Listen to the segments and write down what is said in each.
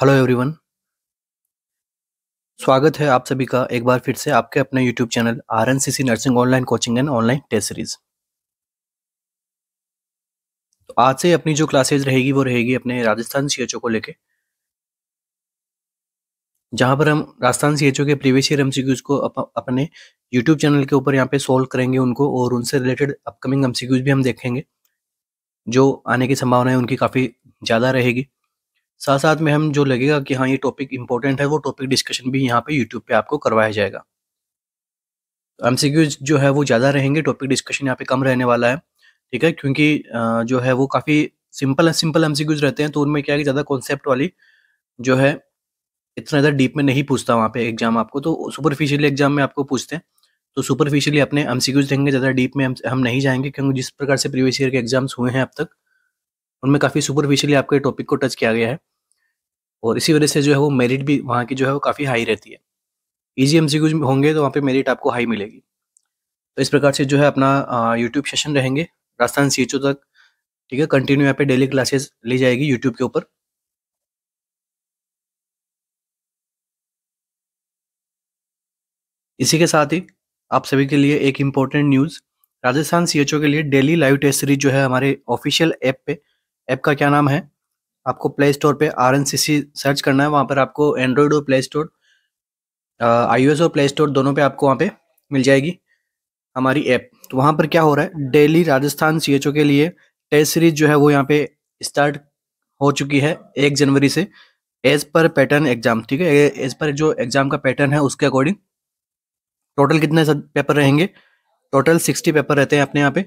Hello everyone स्वागत है आप सभी का एक बार फिर से आपके अपने YouTube channel R N C C nursing online coaching and online test series तो आज से अपनी जो क्लासेज रहेगी वो रहेगी अपने राजस्थान सी को लेके जहां पर हम राजस्थान सी के प्रीवियस ईयर एमसीक्यूज को अप, अपने यूट्यूब चैनल के ऊपर यहाँ पे सोल्व करेंगे उनको और उनसे रिलेटेड अपकमिंग एमसीक्यूज भी हम देखेंगे जो आने की संभावना है उनकी काफ़ी ज़्यादा रहेगी साथ साथ में हम जो लगेगा कि हाँ ये टॉपिक इंपॉर्टेंट है वो टॉपिक डिस्कशन भी यहाँ पे यूट्यूब पे आपको करवाया जाएगा एम जो है वो ज़्यादा रहेंगे टॉपिक डिस्कशन यहाँ पे कम रहने वाला है ठीक है क्योंकि जो है वो काफ़ी सिंपल सिंपल एम रहते हैं तो उनमें क्या है कि ज़्यादा कॉन्सेप्ट वाली जो है इतना ज़्यादा डीप में नहीं पूछता वहाँ पे एग्जाम आपको तो सुपरफिशियली एग्जाम में आपको पूछते हैं तो सुपरफिशियली अपने एम देंगे ज़्यादा डीप में हम नहीं जाएंगे क्योंकि जिस प्रकार से प्रीवियस ईयर के एग्जाम्स हुए हैं अब तक उनमें काफ़ी सुपरफिशियली आपके टॉपिक को टच किया गया है और इसी वजह से जो है वो मेरिट भी वहाँ की जो है वो काफ़ी हाई रहती है ईजी एम होंगे तो वहाँ पर मेरिट आपको हाई मिलेगी तो इस प्रकार से जो है अपना यूट्यूब सेशन रहेंगे राजस्थान सी तक ठीक है कंटिन्यू यहाँ पे डेली क्लासेस ली जाएगी यूट्यूब के ऊपर इसी के साथ ही आप सभी के लिए एक इम्पोर्टेंट न्यूज़ राजस्थान सीएचओ के लिए डेली लाइव टेस्ट सीरीज जो है हमारे ऑफिशियल ऐप पे ऐप का क्या नाम है आपको प्ले स्टोर पे R N C C search करना है वहाँ पर आपको एंड्रॉयड और प्ले स्टोर आई और प्ले स्टोर दोनों पे आपको वहाँ पे मिल जाएगी हमारी ऐप तो वहाँ पर क्या हो रहा है डेली राजस्थान सी के लिए टेस्ट सीरीज जो है वो यहाँ पे स्टार्ट हो चुकी है एक जनवरी से एज पर पैटर्न एग्जाम ठीक है एज पर जो एग्जाम का पैटर्न है उसके अकॉर्डिंग टोटल कितने पेपर रहेंगे टोटल सिक्सटी पेपर रहते हैं अपने यहाँ पे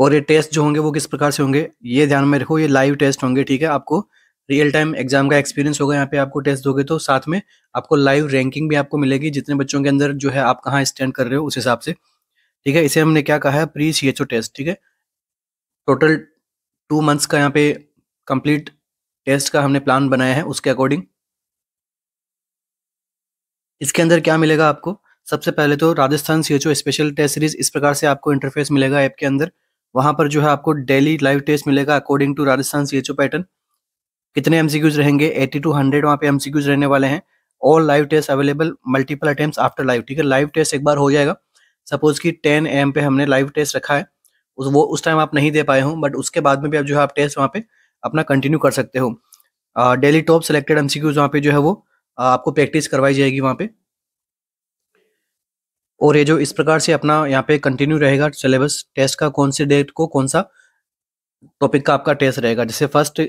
और ये टेस्ट जो होंगे वो किस प्रकार से होंगे ये ध्यान में रखो ये लाइव टेस्ट होंगे ठीक है आपको रियल टाइम एग्जाम का एक्सपीरियंस होगा यहाँ पे आपको टेस्ट दोगे तो साथ में आपको लाइव रैंकिंग भी आपको मिलेगी जितने बच्चों के अंदर जो है आप कहाँ स्टैंड कर रहे हो उस हिसाब से ठीक है इसे हमने क्या कहा है प्री सी टेस्ट ठीक है टोटल टू मंथ्स का यहाँ पे कंप्लीट टेस्ट का हमने प्लान बनाया है उसके अकॉर्डिंग इसके अंदर क्या मिलेगा आपको सबसे पहले तो Rajasthan C special test series इस प्रकार से आपको इंटरफेस मिलेगा ऐप के अंदर वहां पर जो है आपको डेली लाइव टेस्ट मिलेगा according to Rajasthan C pattern कितने एमसीक्यूज रहेंगे एटी टू हंड्रेड वहाँ पे एमसीक्यूज रहने वाले हैं all live test available multiple attempt after live ठीक है लाइव टेस्ट एक बार हो जाएगा सपोज कि टेन एम पे हमने लाइव टेस्ट रखा है उस वो उस टाइम आप नहीं दे पाए हो बट उसके बाद में भी आप जो है आप टेस्ट वहाँ पे अपना कंटिन्यू कर सकते हो डेली टॉप सिलेक्टेड एमसीक्यूज वहाँ पे जो है वो आपको प्रैक्टिस करवाई जाएगी वहाँ पे और ये जो इस प्रकार से अपना यहाँ पे कंटिन्यू रहेगा सिलेबस टेस्ट का कौन से डेट को कौन सा टॉपिक का आपका टेस्ट रहेगा जैसे फर्स्ट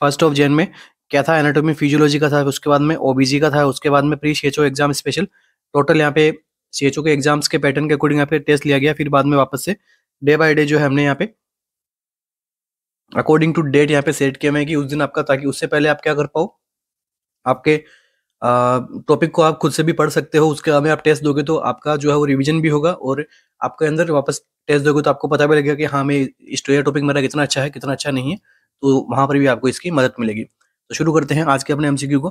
फर्स्ट ऑफ जेन में क्या था एनाटॉमी फिजियोलॉजी का था उसके बाद में ओबीजी का था उसके बाद में pre C exam special total यहाँ पे सी के एग्जाम्स के पैटर्न के अकॉर्डिंग यहाँ पे टेस्ट लिया गया फिर बाद में वापस से डे बाय डे जो है हमने यहाँ पे अकॉर्डिंग टू डेट यहाँ पे सेट किया मैं कि उस दिन आपका ताकि उससे पहले आप क्या कर पाओ आपके टॉपिक को आप खुद से भी पढ़ सकते हो उसके हमें आप टेस्ट दोगे तो आपका जो है वो रिविजन भी होगा और आपके अंदर वापस टेस्ट दोगे तो आपको पता भी लगेगा कि हाँ मैं स्टोरी टॉपिक मेरा कितना अच्छा है कितना अच्छा नहीं है तो वहाँ पर भी आपको इसकी मदद मिलेगी तो शुरू करते हैं आज के अपने एमसीक्यू को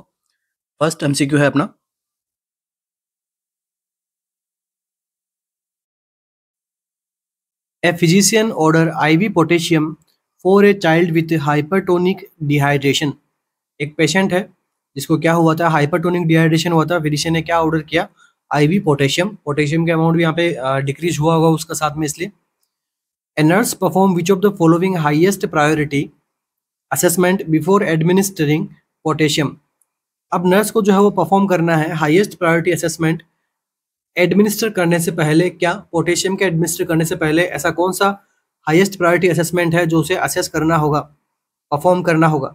फर्स्ट एमसीक्यू है अपना physician order order IV potassium for a child with hypertonic dehydration एक पेशेंट है जिसको क्या हुआ था हाइपरटोनिक डिहाइड्रेशन हुआ था फिजिशियन ने क्या ऑर्डर किया आई वी पोटेशियम पोटेशियम के अमाउंट भी यहाँ पे डिक्रीज हुआ होगा उसका साथ में इसलिए a nurse perform which of the following highest priority assessment before administering potassium अब नर्स को जो है वो परफॉर्म करना है हाईएस्ट प्रायोरिटी असेसमेंट एडमिनिस्टर करने से पहले क्या पोटेशियम के एडमिनिस्टर करने से पहले ऐसा कौन सा हाईएस्ट प्रायोरिटी असेसमेंट है जो उसे असेस करना होगा परफॉर्म करना होगा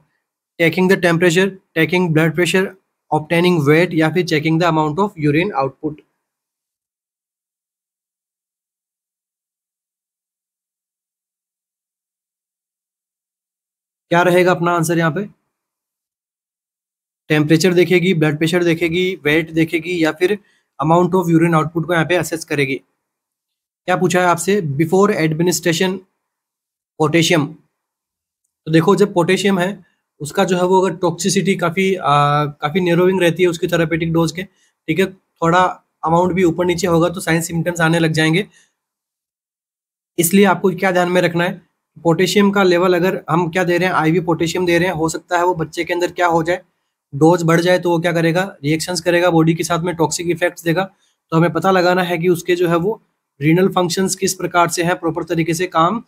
taking the temperature taking blood pressure obtaining weight या फिर checking the amount of urine output क्या रहेगा अपना आंसर यहाँ पे टेम्परेचर देखेगी ब्लड प्रेशर देखेगी वेट देखेगी या फिर अमाउंट ऑफ यूरिन आउटपुट को यहाँ पे असेस करेगी क्या पूछा है आपसे बिफोर एडमिनिस्ट्रेशन पोटेशियम तो देखो जब पोटेशियम है उसका जो है वो अगर टॉक्सिसिटी काफ़ी काफ़ी नेरोविंग रहती है उसकी थेरापेटिक डोज के ठीक है थोड़ा अमाउंट भी ऊपर नीचे होगा तो साइंस सिम्टम्स आने लग जाएंगे इसलिए आपको क्या ध्यान में रखना है पोटेशियम का लेवल अगर हम क्या दे रहे हैं आईवी पोटेशियम दे रहे हैं हो सकता है वो बच्चे के अंदर क्या हो जाए डोज बढ़ जाए तो वो क्या करेगा रिएक्शंस करेगा बॉडी के साथ में टॉक्सिक इफेक्ट्स देगा तो हमें पता लगाना है कि उसके जो है वो रीनल फंक्शंस किस प्रकार से है प्रॉपर तरीके से काम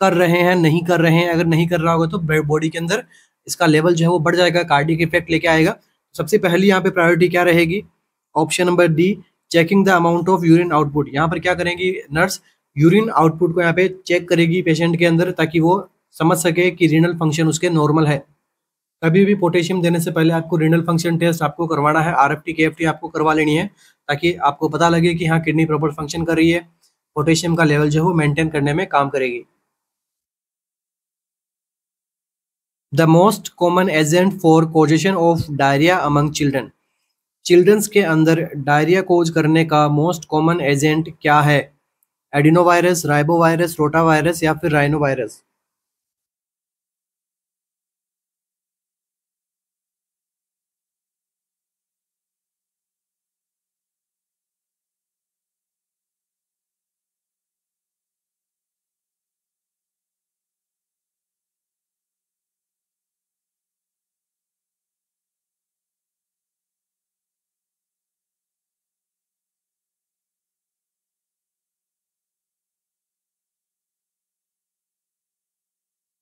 कर रहे हैं नहीं कर रहे हैं अगर नहीं कर रहा होगा तो बॉडी के अंदर इसका लेवल जो है वो बढ़ जाएगा कार्डिक इफेक्ट लेके आएगा सबसे पहली यहाँ पे प्रायोरिटी क्या रहेगी option number D checking the amount of urine output यहाँ पर क्या करेंगी नर्स यूरिन आउटपुट को यहाँ पे चेक करेगी पेशेंट के अंदर ताकि वो समझ सके कि रीनल फंक्शन उसके नॉर्मल है कभी भी पोटेशियम देने से पहले आपको रीनल फंक्शन टेस्ट आपको करवाना है आर एफ टी आपको करवा लेनी है ताकि आपको पता लगे कि हाँ किडनी प्रॉपर फंक्शन कर रही है पोटेशियम का लेवल जो है वो मेंटेन करने में काम करेगी the most common agent for causation of diarrhoea among children childrens के अंदर डायरिया कोज करने का मोस्ट कॉमन एजेंट क्या है एडिनोवायरस राइबोवायरस रोटावायरस या फिर राइनोवायरस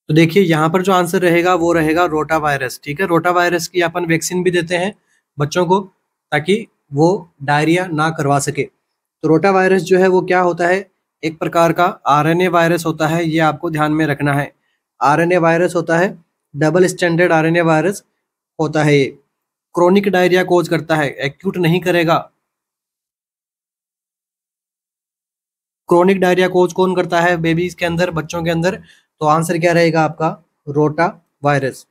तो देखिए यहाँ पर जो आंसर रहेगा वो रहेगा रोटा वायरस ठीक है रोटा वायरस की अपन वैक्सीन भी देते हैं बच्चों को ताकि वो डायरिया ना करवा सके तो रोटा वायरस जो है वो क्या होता है एक प्रकार का आरएनए वायरस होता है ये आपको ध्यान में रखना है आरएनए वायरस होता है डबल स्टैंडर्ड आरएनए वायरस होता है ये क्रोनिक डायरिया कोज करता है एक्यूट नहीं करेगा क्रोनिक डायरिया कोज कौन करता है बेबीज के अंदर बच्चों के अंदर तो आंसर क्या रहेगा आपका rota virus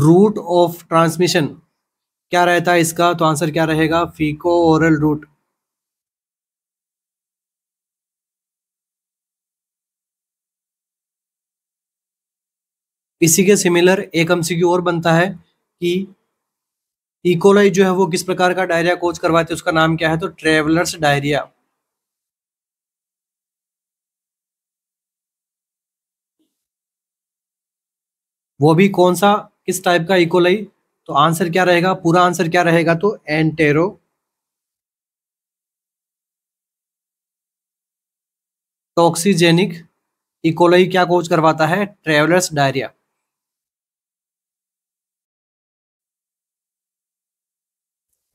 root of transmission क्या रहता है इसका तो आंसर क्या रहेगा फीको ओरल रूट इसी के सिमिलर एक एमसीक्यू और बनता है कि इकोलाई e. जो है वो किस प्रकार का डायरिया कोच करवाते हैं उसका नाम क्या है तो ट्रेवलर्स डायरिया वो भी कौन सा किस टाइप का इकोलाई तो आंसर क्या रहेगा पूरा आंसर क्या रहेगा तो एंटेरो टॉक्सीजेनिक इकोलाई क्या कोच करवाता है travellers diarrhoea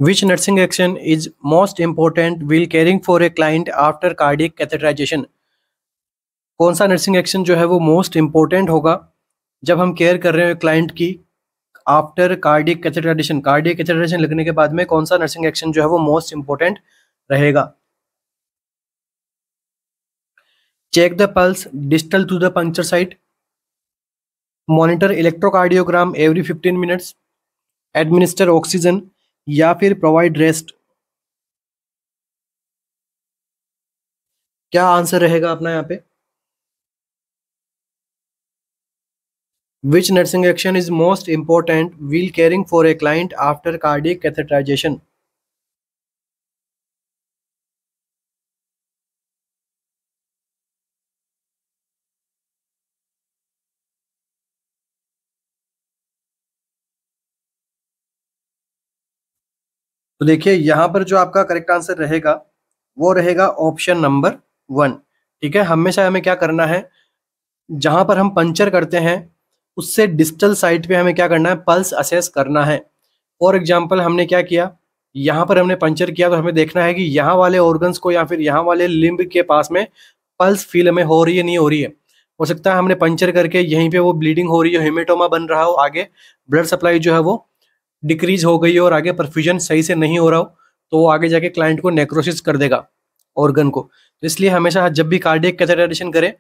which nursing action is most important while caring for a client after cardiac catheterisation कौन सा नर्सिंग एक्शन जो है वो मोस्ट इंपॉर्टेंट होगा जब हम केयर कर रहे हो क्लाइंट की after cardiac catheterisation cardiac catheterisation लगने के बाद में कौन सा नर्सिंग एक्शन जो है वो मोस्ट इंपॉर्टेंट रहेगा check the pulse distal to the puncture site monitor electrocardiogram every 15 minutes administer oxygen या फिर प्रोवाइड रेस्ट क्या आंसर रहेगा अपना यहाँ पे which nursing action is most important while caring for a client after cardiac catheterisation तो देखिए यहां पर जो आपका करेक्ट आंसर रहेगा वो रहेगा ऑप्शन नंबर वन ठीक है हमेशा हमें क्या करना है जहां पर हम पंचर करते हैं उससे डिस्टल साइट पे हमें क्या करना है पल्स असेस करना है फॉर एग्जाम्पल हमने क्या किया यहाँ पर हमने पंचर किया तो हमें देखना है कि यहाँ वाले ऑर्गन्स को या फिर यहाँ वाले लिम्ब के पास में पल्स फील हमें हो रही है नहीं हो रही है हो सकता है हमने पंचर करके यहीं पे वो ब्लीडिंग हो रही हो हेमेटोमा बन रहा हो आगे ब्लड सप्लाई जो है वो डिक्रीज हो गई हो और आगे परफ्यूजन सही से नहीं हो रहा हो तो वो आगे जाके क्लाइंट को नेक्रोसिस कर देगा ऑर्गन को तो इसलिए हमेशा जब भी कार्डियक कैथेटाइजेशन करें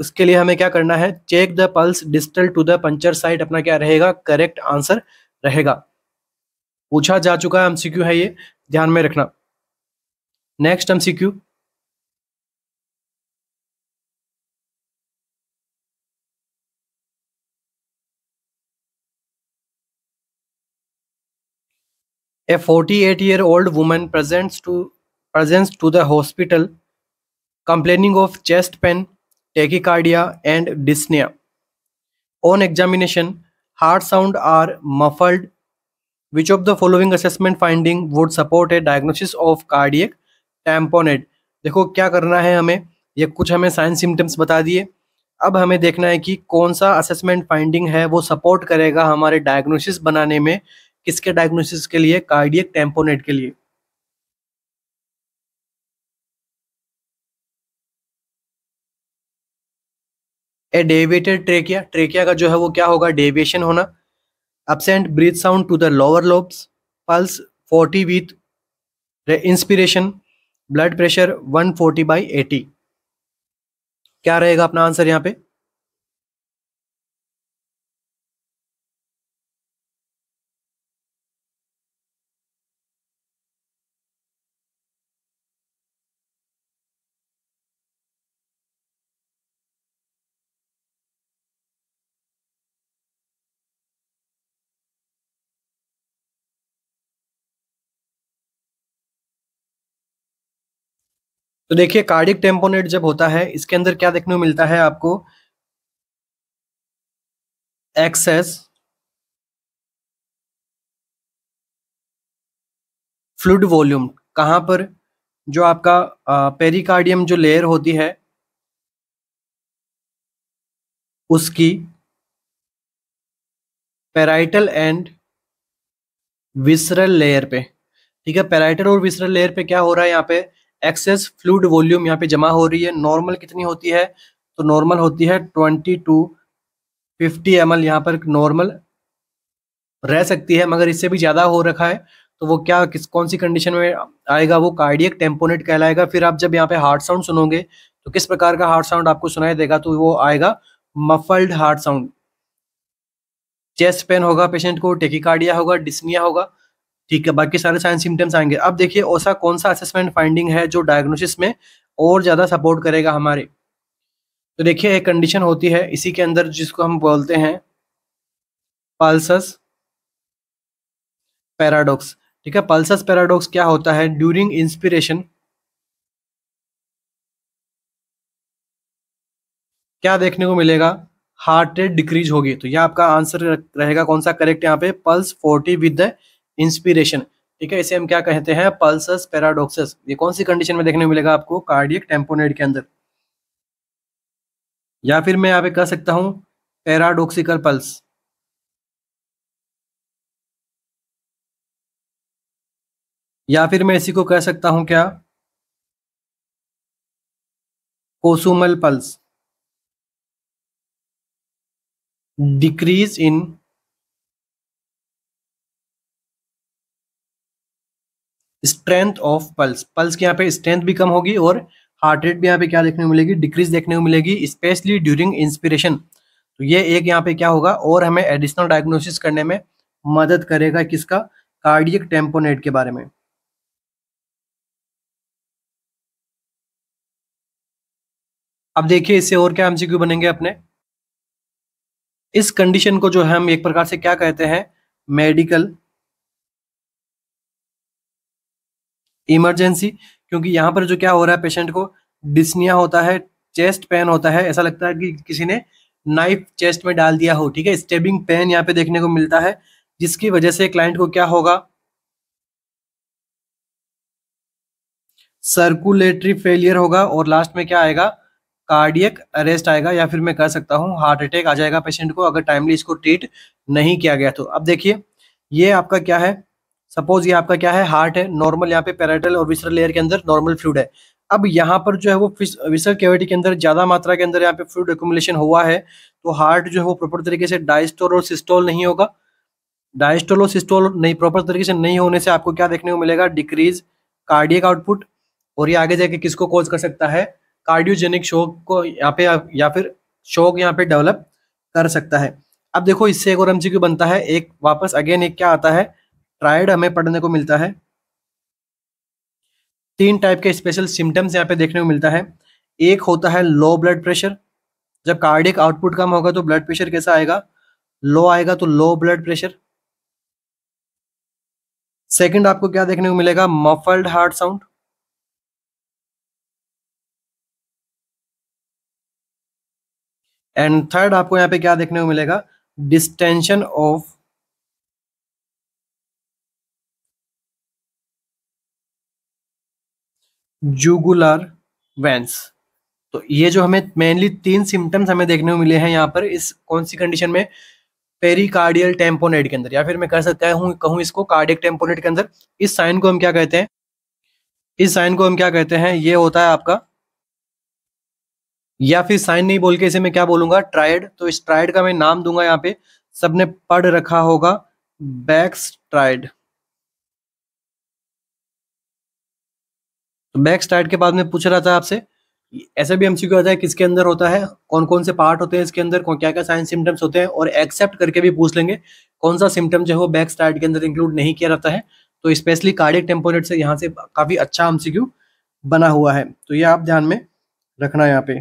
उसके लिए हमें क्या करना है check the pulse distal to the puncture site अपना क्या रहेगा करेक्ट आंसर रहेगा पूछा जा चुका है एमसीक्यू है ये ध्यान में रखना next MCQ forty eight year old women presents to presents to the hospital complaining of chest pain tachycardia, and dyspnea. On examination, heart sound are muffled. Which of the following assessment finding would support a diagnosis of cardiac tamponade? देखो क्या करना है हमें ये कुछ हमें sign symptoms बता दिए अब हमें देखना है कि कौन सा असेसमेंट फाइंडिंग है वो सपोर्ट करेगा हमारे डायग्नोसिस बनाने में किसके डायग्नोसिस के लिए कार्डियक टेम्पोनेट के लिए डेविएटेड ट्रेकिया ट्रेकिया का जो है वो क्या होगा डेविएशन होना absent breath sound to the lower lobes pulse forty with inspiration blood pressure one forty by eighty क्या रहेगा अपना आंसर यहाँ पे तो देखिए कार्डिक टेम्पोनेट जब होता है इसके अंदर क्या देखने को मिलता है आपको एक्सेस फ्लूड वॉल्यूम कहां पर जो आपका पेरिकार्डियम जो लेयर होती है उसकी पेराइटल एंड विसरल लेयर पे ठीक है पेराइटल और विसरल लेयर पे क्या हो रहा है यहां पे एक्सेस फ्लूड वॉल्यूम यहाँ पे जमा हो रही है नॉर्मल कितनी होती है तो नॉर्मल होती है twenty to fifty M L यहाँ पर नॉर्मल रह सकती है मगर इससे भी ज़्यादा हो रखा है तो वो क्या किस कौन सी कंडीशन में आएगा वो कार्डियक टेम्पोनेट कहलाएगा फिर आप जब यहाँ पे हार्ट साउंड सुनोगे तो किस प्रकार का हार्ट साउंड आपको सुनाई देगा तो वो आएगा muffled heart sound chest pain होगा पेशेंट को टेकिकार्डिया होगा डिस्निया होगा ठीक है बाकी सारे साइन सिम्टम्स आएंगे अब देखिए ऐसा कौन सा असेसमेंट फाइंडिंग है जो डायग्नोसिस में और ज़्यादा सपोर्ट करेगा हमारे तो देखिए एक कंडीशन होती है इसी के अंदर जिसको हम बोलते हैं पल्सस पैराडॉक्स ठीक है पल्सस पैराडॉक्स क्या होता है ड्यूरिंग इंस्पिरेशन क्या देखने को मिलेगा हार्ट रेट डिक्रीज होगी तो यह आपका आंसर रहेगा कौन सा करेक्ट यहाँ पे pulse forty with the inspiration ठीक है इसे हम क्या कहते हैं पल्सस पैराडोक्सस ये कौन सी कंडीशन में देखने को मिलेगा आपको कार्डियक टेम्पोनेट के अंदर या फिर मैं यहाँ पे कह सकता हूं पैराडोक्सिकल पल्स या फिर मैं इसी को कह सकता हूं क्या Kussmaul pulse decrease in strength of pulse pulse की यहाँ पे स्ट्रेंथ भी कम होगी और हार्ट रेट भी यहाँ पे क्या देखने को मिलेगी डिक्रीज देखने को मिलेगी स्पेशली ड्यूरिंग इंस्पिरेशन तो ये एक यहाँ पे क्या होगा और हमें एडिशनल डायग्नोसिस करने में मदद करेगा किसका कार्डियक टेम्पोनेट के बारे में अब देखिए इससे और क्या एमसीक्यू बनेंगे अपने इस कंडीशन को जो है हम एक प्रकार से क्या कहते हैं मेडिकल इमरजेंसी क्योंकि यहाँ पर जो क्या हो रहा है पेशेंट को डिस्निया होता है चेस्ट पेन होता है ऐसा लगता है कि किसी ने नाइफ चेस्ट में डाल दिया हो ठीक है स्टेबिंग पेन यहाँ पे देखने को मिलता है जिसकी वजह से क्लाइंट को क्या होगा सर्कुलेटरी फेलियर होगा और लास्ट में क्या आएगा कार्डियक अरेस्ट आएगा या फिर मैं कह सकता हूँ हार्ट अटैक आ जाएगा पेशेंट को अगर टाइमली इसको ट्रीट नहीं किया गया तो अब देखिए ये आपका क्या है सपोज ये आपका क्या है हार्ट है नॉर्मल यहाँ पे पैराटल और विसरल लेयर के अंदर नॉर्मल फ्लूड है अब यहाँ पर जो है वो विसर कैविटी के अंदर ज्यादा मात्रा के अंदर यहाँ पे फ्लूड एक्यूमुलेशन हुआ है तो हार्ट जो है वो प्रॉपर तरीके से डायस्टोल और सिस्टोल नहीं होगा डायस्टोल और सिस्टोल नहीं प्रॉपर तरीके से नहीं होने से आपको क्या देखने को मिलेगा डिक्रीज कार्डियक आउटपुट और ये आगे जाके किसको कॉज कर सकता है कार्डियोजेनिक शोक को यहाँ पे या फिर शोक यहाँ पे डेवलप कर सकता है अब देखो इससे एक और एमसीक्यू बनता है एक वापस अगेन एक क्या आता है ट्रायड हमें पढ़ने को मिलता है तीन टाइप के स्पेशल सिम्टम्स यहाँ पे देखने को मिलता है एक होता है लो ब्लड प्रेशर जब कार्डिक आउटपुट कम होगा तो ब्लड प्रेशर कैसा आएगा लो आएगा तो लो ब्लड प्रेशर सेकंड आपको क्या देखने को मिलेगा muffled heart sound and third आपको यहाँ पे क्या देखने को मिलेगा डिस्टेंशन ऑफ जूगुलर वेंस तो ये जो हमें मेनली तीन सिम्टम्स हमें देखने को मिले हैं यहाँ पर इस कौन सी कंडीशन में पेरिकार्डियल टेम्पोनेट के अंदर या फिर मैं कह सकता हूँ कहूँ इसको कार्डियक टेम्पोनेट के अंदर इस साइन को हम क्या कहते हैं इस साइन को हम क्या कहते हैं ये होता है आपका या फिर साइन नहीं बोल के इसे मैं क्या बोलूंगा ट्राइड तो इस ट्राइड का मैं नाम दूंगा यहाँ पे सबने पढ़ रखा होगा Beck's triad Beck start के बाद में पूछ रहा था आपसे ऐसा भी एमसीक्यू आता है किसके अंदर होता है कौन कौन से पार्ट होते हैं इसके अंदर कौन क्या क्या साइन सिम्टम्स होते हैं और एक्सेप्ट करके भी पूछ लेंगे कौन सा सिम्टम जो है वो बैक स्टार्ट के अंदर इंक्लूड नहीं किया जाता है तो स्पेशली कार्डिक टेम्पोनेट से यहाँ से काफी अच्छा एमसीक्यू बना हुआ है तो ये आप ध्यान में रखना यहाँ पे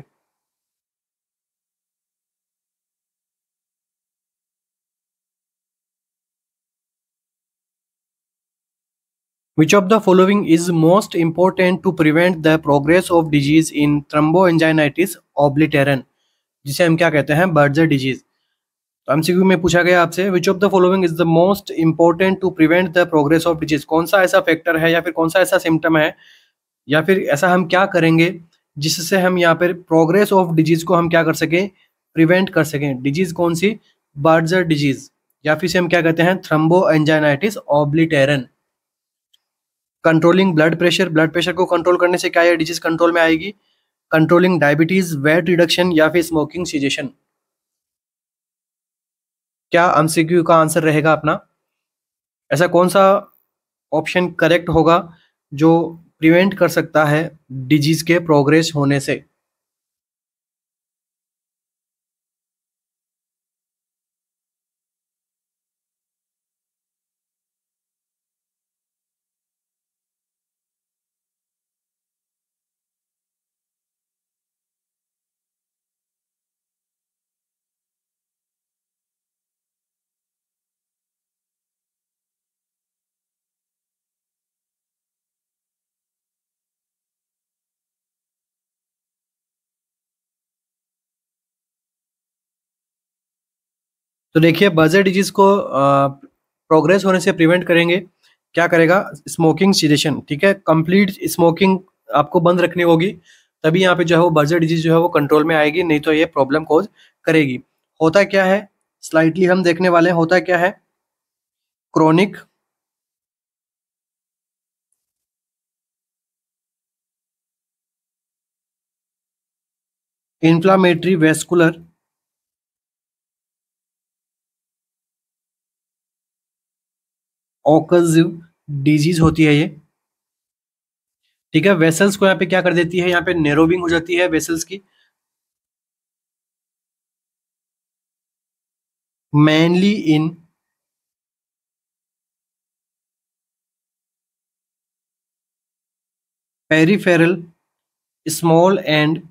Which of the following is most important to prevent the progress of disease in thromboangitis obliterans? जिसे हम क्या कहते हैं बर्जर डिजीज तो एमसीक्यू में पूछा गया आपसे which of the following is the most important to prevent the progress of disease कौन सा ऐसा फैक्टर है या फिर कौन सा ऐसा सिम्टम है या फिर ऐसा हम क्या करेंगे जिससे हम यहाँ पर प्रोग्रेस ऑफ डिजीज को हम क्या कर सकें प्रिवेंट कर सकें डिजीज कौन सी बर्जर डिजीज या फिर से हम क्या कहते हैं thromboangiitis obliterans controlling blood pressure blood pressure को कंट्रोल करने से क्या यह डिजीज कंट्रोल में आएगी कंट्रोलिंग डायबिटीज वेट रिडक्शन या फिर स्मोकिंग सीजेशन क्या एमसीक्यू का आंसर रहेगा अपना ऐसा कौन सा ऑप्शन करेक्ट होगा जो प्रिवेंट कर सकता है डिजीज के प्रोग्रेस होने से तो देखिए बजर डिजीज को प्रोग्रेस होने से प्रिवेंट करेंगे क्या करेगा स्मोकिंग सीजेशन ठीक है कंप्लीट स्मोकिंग आपको बंद रखनी होगी तभी यहाँ पे जो है वो बर्जर डिजीज जो है वो कंट्रोल में आएगी नहीं तो ये प्रॉब्लम कॉज करेगी होता क्या है स्लाइटली हम देखने वाले हैं होता क्या है chronic inflammatory vascular occlusive disease होती है ये ठीक है वेसल्स को यहाँ पे क्या कर देती है यहाँ पे नेरोविंग हो जाती है वेसल्स की mainly in peripheral small and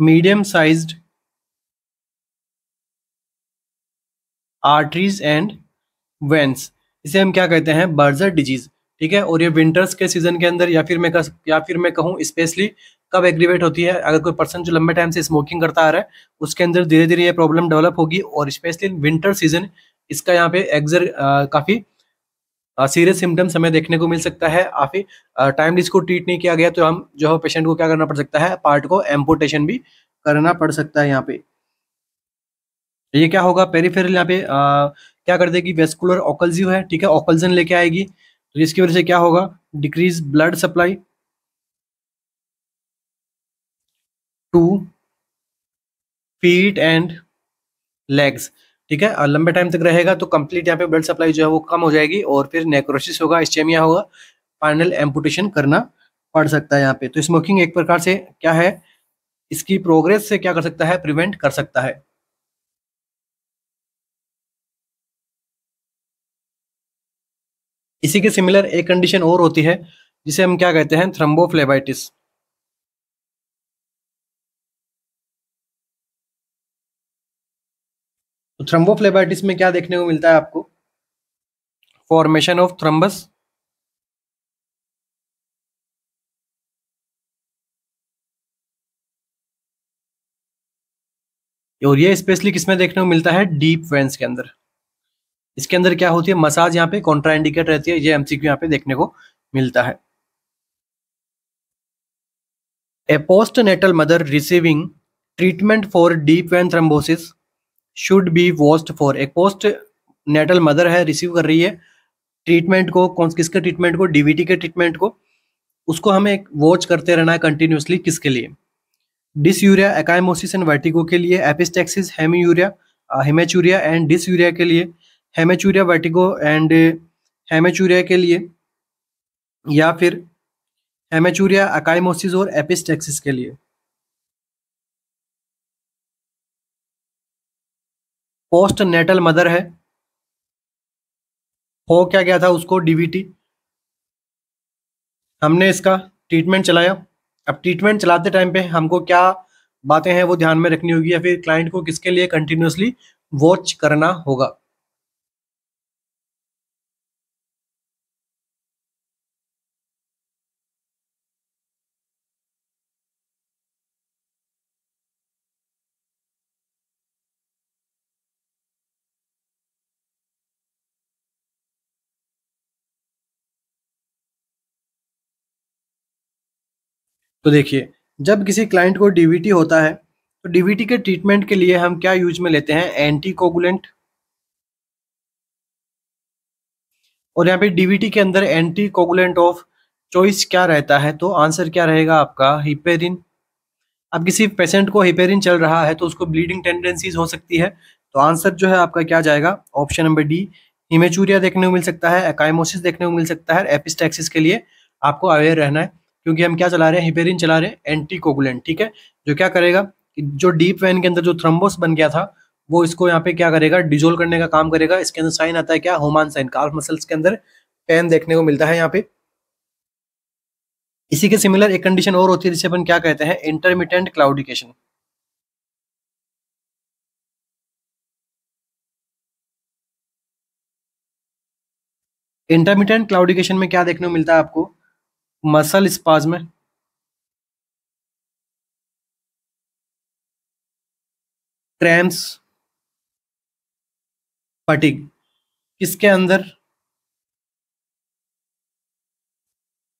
medium sized arteries and veins इसे हम क्या कहते हैं बर्जर डिजीज ठीक है और ये विंटर्स के सीजन के अंदर या फिर मैं कह, या फिर मैं कहूँ स्पेशली कब एग्रीवेट होती है अगर कोई पर्सन जो लंबे टाइम से स्मोकिंग करता आ रहा है उसके अंदर धीरे धीरे ये प्रॉब्लम डेवलप होगी और स्पेशली विंटर सीजन इसका यहाँ पे एग्जर काफ़ी सीरियस सिम्टम्स हमें देखने को मिल सकता है काफ़ी टाइमली इसको ट्रीट नहीं किया गया तो हम जो है पेशेंट को क्या करना पड़ सकता है पार्ट को एम्पोटेशन भी करना पड़ सकता है यहाँ पे तो ये क्या होगा पेरीफेरल यहाँ पे आ, क्या कर देगी वेस्कुलर ऑकलजिव है ठीक है ऑकल्जन लेके आएगी तो इसकी वजह से क्या होगा decrease blood supply to feet and legs ठीक है लंबे टाइम तक रहेगा तो कंप्लीट यहाँ पे ब्लड सप्लाई जो है वो कम हो जाएगी और फिर नेक्रोसिस होगा स्टेमिया होगा फाइनल एम्पुटेशन करना पड़ सकता है यहाँ पे तो स्मोकिंग एक प्रकार से क्या है इसकी प्रोग्रेस से क्या कर सकता है प्रिवेंट कर सकता है इसी के सिमिलर एक कंडीशन और होती है जिसे हम क्या कहते हैं थ्रम्बोफ्लेबाइटिस तो थ्रम्बोफ्लेबाइटिस में क्या देखने को मिलता है आपको फॉर्मेशन ऑफ थ्रम्बस और ये स्पेशली किसमें देखने को मिलता है डीप वेंस के अंदर इसके अंदर क्या होती है मसाज यहाँ पे कॉन्ट्राइंडिकेट रहती है ये एमसीक्यू यहाँ पे देखने को मिलता है a postnatal mother receiving treatment for deep vein thrombosis should be watched for a postnatal mother है रिसीव कर रही है ट्रीटमेंट को कौन किसके ट्रीटमेंट को डीवीटी के ट्रीटमेंट को उसको हमें वॉच करते रहना है कंटिन्यूसली किसके लिए dysuria ecchymosis and vertigo के लिए epistaxis haematuria haematuria and dysuria के लिए हेमेचूरिया वर्टिगो एंड हेमेचूरिया के लिए या फिर हेमेचूरिया अकाइमोसिस और एपिस्टेक्सिस के लिए पोस्ट नेटल मदर है हो क्या गया था उसको डीवीटी हमने इसका ट्रीटमेंट चलाया अब ट्रीटमेंट चलाते टाइम पे हमको क्या बातें हैं वो ध्यान में रखनी होगी या फिर क्लाइंट को किसके लिए कंटिन्यूसली वॉच करना होगा तो देखिए जब किसी क्लाइंट को डीवीटी होता है तो डीवीटी के ट्रीटमेंट के लिए हम क्या यूज में लेते हैं एंटी कोगुलेंट और यहाँ पे डीवीटी के अंदर एंटी कोगुलेंट ऑफ चॉइस क्या रहता है तो आंसर क्या रहेगा आपका हिपेरिन अब किसी पेशेंट को हिपेरिन चल रहा है तो उसको ब्लीडिंग टेंडेंसीज हो सकती है तो आंसर जो है आपका क्या जाएगा ऑप्शन नंबर डी हिमेचूरिया देखने को मिल सकता है एकाइमोसिस देखने को मिल सकता है एपिस्टैक्सिस के लिए आपको अवेयर रहना है क्योंकि हम क्या चला रहे हैं हिपेरिन चला रहे हैं एंटी कोगुलेंट ठीक है जो क्या करेगा कि जो डीप वेन के अंदर जो थ्रम्बोस बन गया था वो इसको यहाँ पे क्या करेगा डिजोल्व करने का काम करेगा इसके अंदर साइन आता है क्या होमान साइन कार्फ मसल्स के अंदर पेन देखने को मिलता है यहाँ पे इसी के सिमिलर एक कंडीशन और होती है जिसे अपन क्या कहते हैं इंटरमीडियंट क्लाउडिकेशन इंटरमीडियंट क्लाउडिकेशन में क्या देखने को मिलता है आपको मसल स्पाज में क्रैम्स फटिक किसके अंदर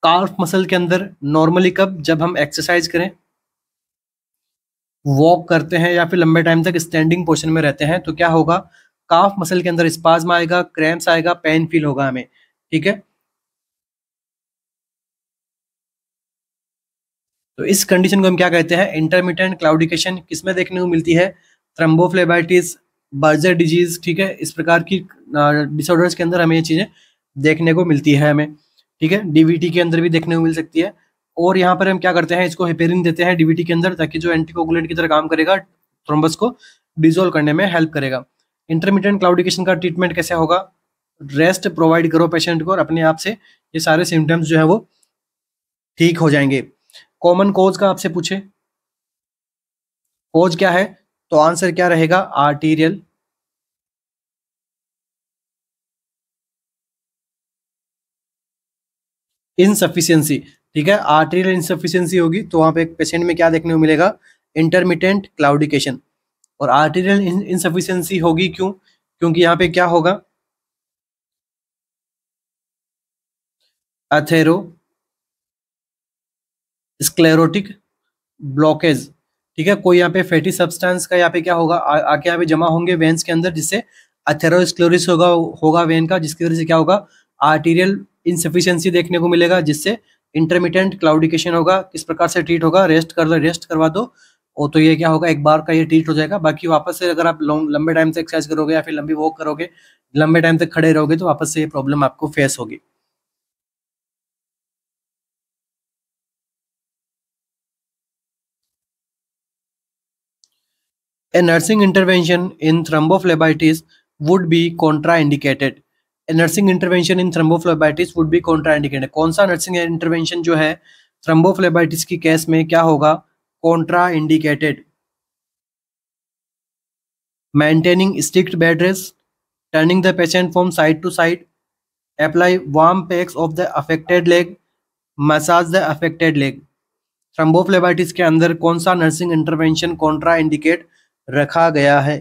कार्फ मसल के अंदर नॉर्मली कब जब हम एक्सरसाइज करें वॉक करते हैं या फिर लंबे टाइम तक स्टैंडिंग पोजिशन में रहते हैं तो क्या होगा काफ मसल के अंदर स्पाज्म आएगा क्रैम्स आएगा पेन फील होगा हमें ठीक है तो इस कंडीशन को हम क्या कहते हैं इंटरमीडियंट क्लाउडिकेशन किसमें देखने को मिलती है थ्रम्बोफ्लेबाइटिस बर्जर डिजीज ठीक है इस प्रकार की डिसऑर्डर्स के अंदर हमें ये चीज़ें देखने को मिलती है हमें ठीक है डीवीटी के अंदर भी देखने को मिल सकती है और यहाँ पर हम क्या करते हैं इसको हेपेरिन देते हैं डीवीटी के अंदर ताकि जो एंटीकोगुलेंट की तरह काम करेगा थ्रोम्बस को डिजोल्व करने में हेल्प करेगा इंटरमीडियंट क्लाउडिकेशन का ट्रीटमेंट कैसे होगा रेस्ट प्रोवाइड करो पेशेंट को और अपने आप से ये सारे सिम्टम्स जो है वो ठीक हो जाएंगे कॉमन कोज का आपसे पूछे कोज क्या है तो आंसर क्या रहेगा आर्टीरियल इनसफिशियंसी ठीक है आर्टीरियल इनसफिशियंसी होगी तो वहां पे पेशेंट में क्या देखने को मिलेगा इंटरमीडियंट क्लाउडिकेशन और आर्टीरियल इनसफिशियंसी होगी क्यों क्योंकि यहां पे क्या होगा अथेरो स्क्लेरोटिक ब्लॉकेज ठीक है कोई यहाँ पे फैटी सब्सटेंस का यहाँ पे क्या होगा आके यहाँ पे जमा होंगे वेन्स के अंदर जिससे अथेरोस्क्लोरिस होगा होगा वेन का जिसकी वजह से क्या होगा आर्टीरियल इनसफिशियंसी देखने को मिलेगा जिससे इंटरमीडियंट क्लाउडिकेशन होगा किस प्रकार से ट्रीट होगा रेस्ट कर दो रेस्ट करवा दो वो तो ये क्या होगा एक बार का ये ट्रीट हो जाएगा बाकी वापस से अगर आप लंबे टाइम से एक्सरसाइज करोगे या फिर लंबी वॉक करोगे लंबे टाइम तक खड़े रहोगे तो वापस से ये प्रॉब्लम आपको फेस होगी A nursing intervention in thrombophlebitis would be contraindicated. A nursing intervention in thrombophlebitis would be contraindicated. कौन सा nursing intervention जो है थ्रम्बोफ्लेबाइटिस की केस में क्या होगा contraindicated maintaining strict bed rest turning the patient from side to side apply warm packs of the affected leg massage the affected leg thrombophlebitis के अंदर कौन सा नर्सिंग इंटरवेंशन कॉन्ट्रा इंडिकेट रखा गया है।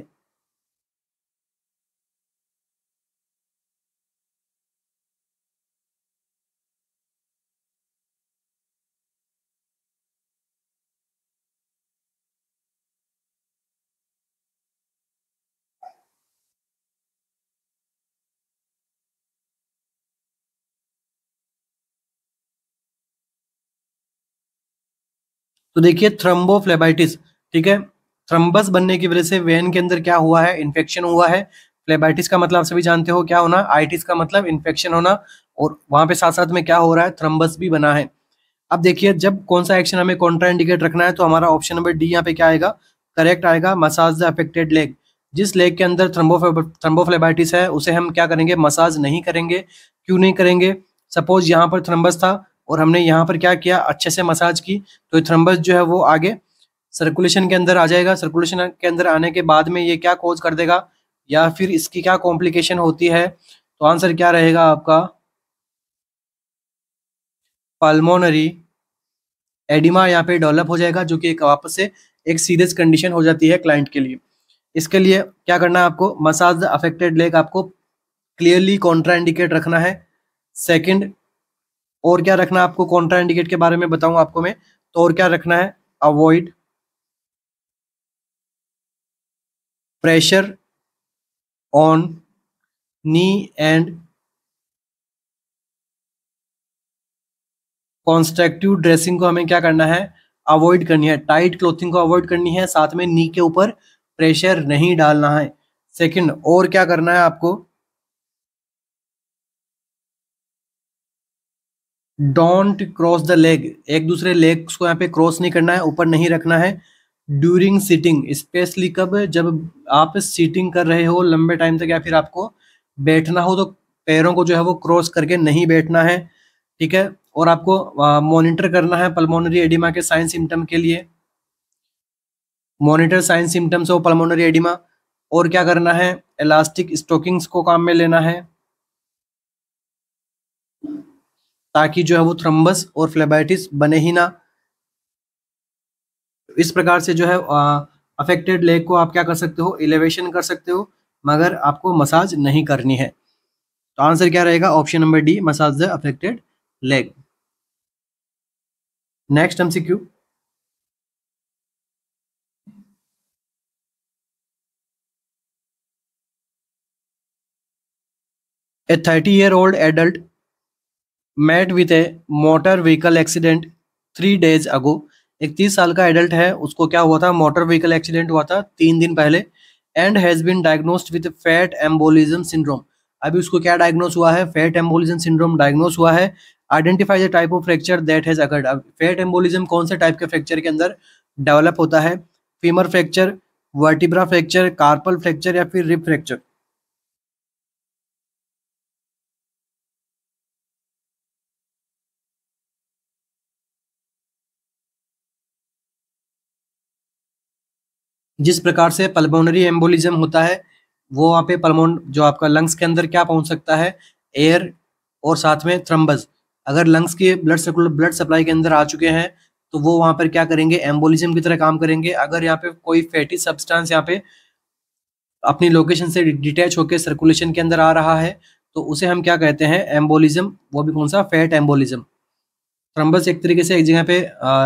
तो देखिए थ्रम्बोफ्लेबाइटिस ठीक है थ्रम्बस बनने की वजह से वेन के अंदर क्या हुआ है इन्फेक्शन हुआ है फ्लेबाइटिस का मतलब सभी जानते हो क्या होना आइटिस का मतलब इन्फेक्शन होना और वहां पे साथ साथ में क्या हो रहा है थ्रम्बस भी बना है अब देखिए जब कौन सा एक्शन हमें कॉन्ट्राइंडिकेट रखना है तो हमारा ऑप्शन नंबर डी यहाँ पे क्या आएगा करेक्ट आएगा मसाज द अफेक्टेड लेग जिस लेग के अंदर थ्रम्बोफ्लेबाइटिस है उसे हम क्या करेंगे मसाज नहीं करेंगे क्यों नहीं करेंगे सपोज यहाँ पर थ्रम्बस था और हमने यहाँ पर क्या किया अच्छे से मसाज की तो थ्रम्बस जो है वो आगे सर्कुलेशन के अंदर आ जाएगा सर्कुलेशन के अंदर आने के बाद में ये क्या कोज कर देगा या फिर इसकी क्या कॉम्प्लिकेशन होती है तो आंसर क्या रहेगा आपका पल्मोनरी एडिमा यहाँ पे डेवलप हो जाएगा जो कि एक वापस से एक सीरियस कंडीशन हो जाती है क्लाइंट के लिए इसके लिए क्या करना है आपको मसाज अफेक्टेड लेग आपको क्लियरली कॉन्ट्राइंडिकेट रखना है सेकंड और क्या रखना है आपको कॉन्ट्राइंडिकेट के बारे में बताऊंगा आपको मैं तो और क्या रखना है avoid pressure on knee and constrictive dressing को हमें क्या करना है अवॉइड करनी है टाइट क्लोथिंग को अवॉइड करनी है साथ में नी के ऊपर प्रेशर नहीं डालना है सेकंड और क्या करना है आपको डोंट क्रॉस द लेग एक दूसरे लेग्स को यहाँ पे क्रॉस नहीं करना है ऊपर नहीं रखना है ड्यूरिंग सीटिंग स्पेशली कब जब आप सीटिंग कर रहे हो लंबे टाइम तक या फिर आपको बैठना हो तो पैरों को जो है वो क्रॉस करके नहीं बैठना है ठीक है और आपको मॉनिटर करना है पल्मोनरी एडिमा के साइन सिम्टम के लिए monitor sign symptoms of pulmonary oedema और क्या करना है इलास्टिक स्टोकिंग्स को काम में लेना है ताकि जो है वो थ्रम्बस और फ्लेबाइटिस बने ही ना इस प्रकार से जो है अफेक्टेड लेग को आप क्या कर सकते हो इलेवेशन कर सकते हो मगर आपको मसाज नहीं करनी है तो आंसर क्या रहेगा option number D massage the affected leg next MCQ a thirty year old adult met with a motor vehicle accident three days ago एक तीस साल का एडल्ट है उसको क्या हुआ था मोटर व्हीकल एक्सीडेंट हुआ था तीन दिन पहले and has been diagnosed with fat embolism syndrome अभी उसको क्या डायग्नोस हुआ है फैट एम्बोलिज्म सिंड्रोम डायग्नोस हुआ है identify the type of fracture that has occurred fat embolism कौन से टाइप के फ्रैक्चर के अंदर डेवलप होता है femur fracture vertebra fracture carpal fracture या फिर रिप फ्रैक्चर जिस प्रकार से पल्मोनरी एम्बोलिज्म होता है वो वहाँ पे पलमोन जो आपका लंग्स के अंदर क्या पहुंच सकता है एयर और साथ में थ्रम्बस अगर लंग्स के ब्लड सर्कुलर ब्लड सप्लाई के अंदर आ चुके हैं तो वो वहां पर क्या करेंगे एम्बोलिज्म की तरह काम करेंगे अगर यहाँ पे कोई फैटी सब्सटेंस यहाँ पे अपनी लोकेशन से डिटैच होकर सर्कुलेशन के अंदर आ रहा है तो उसे हम क्या कहते हैं एम्बोलिज्म वो भी कौन सा फैट एम्बोलिज्म थ्रम्बस एक तरीके से एक जगह पे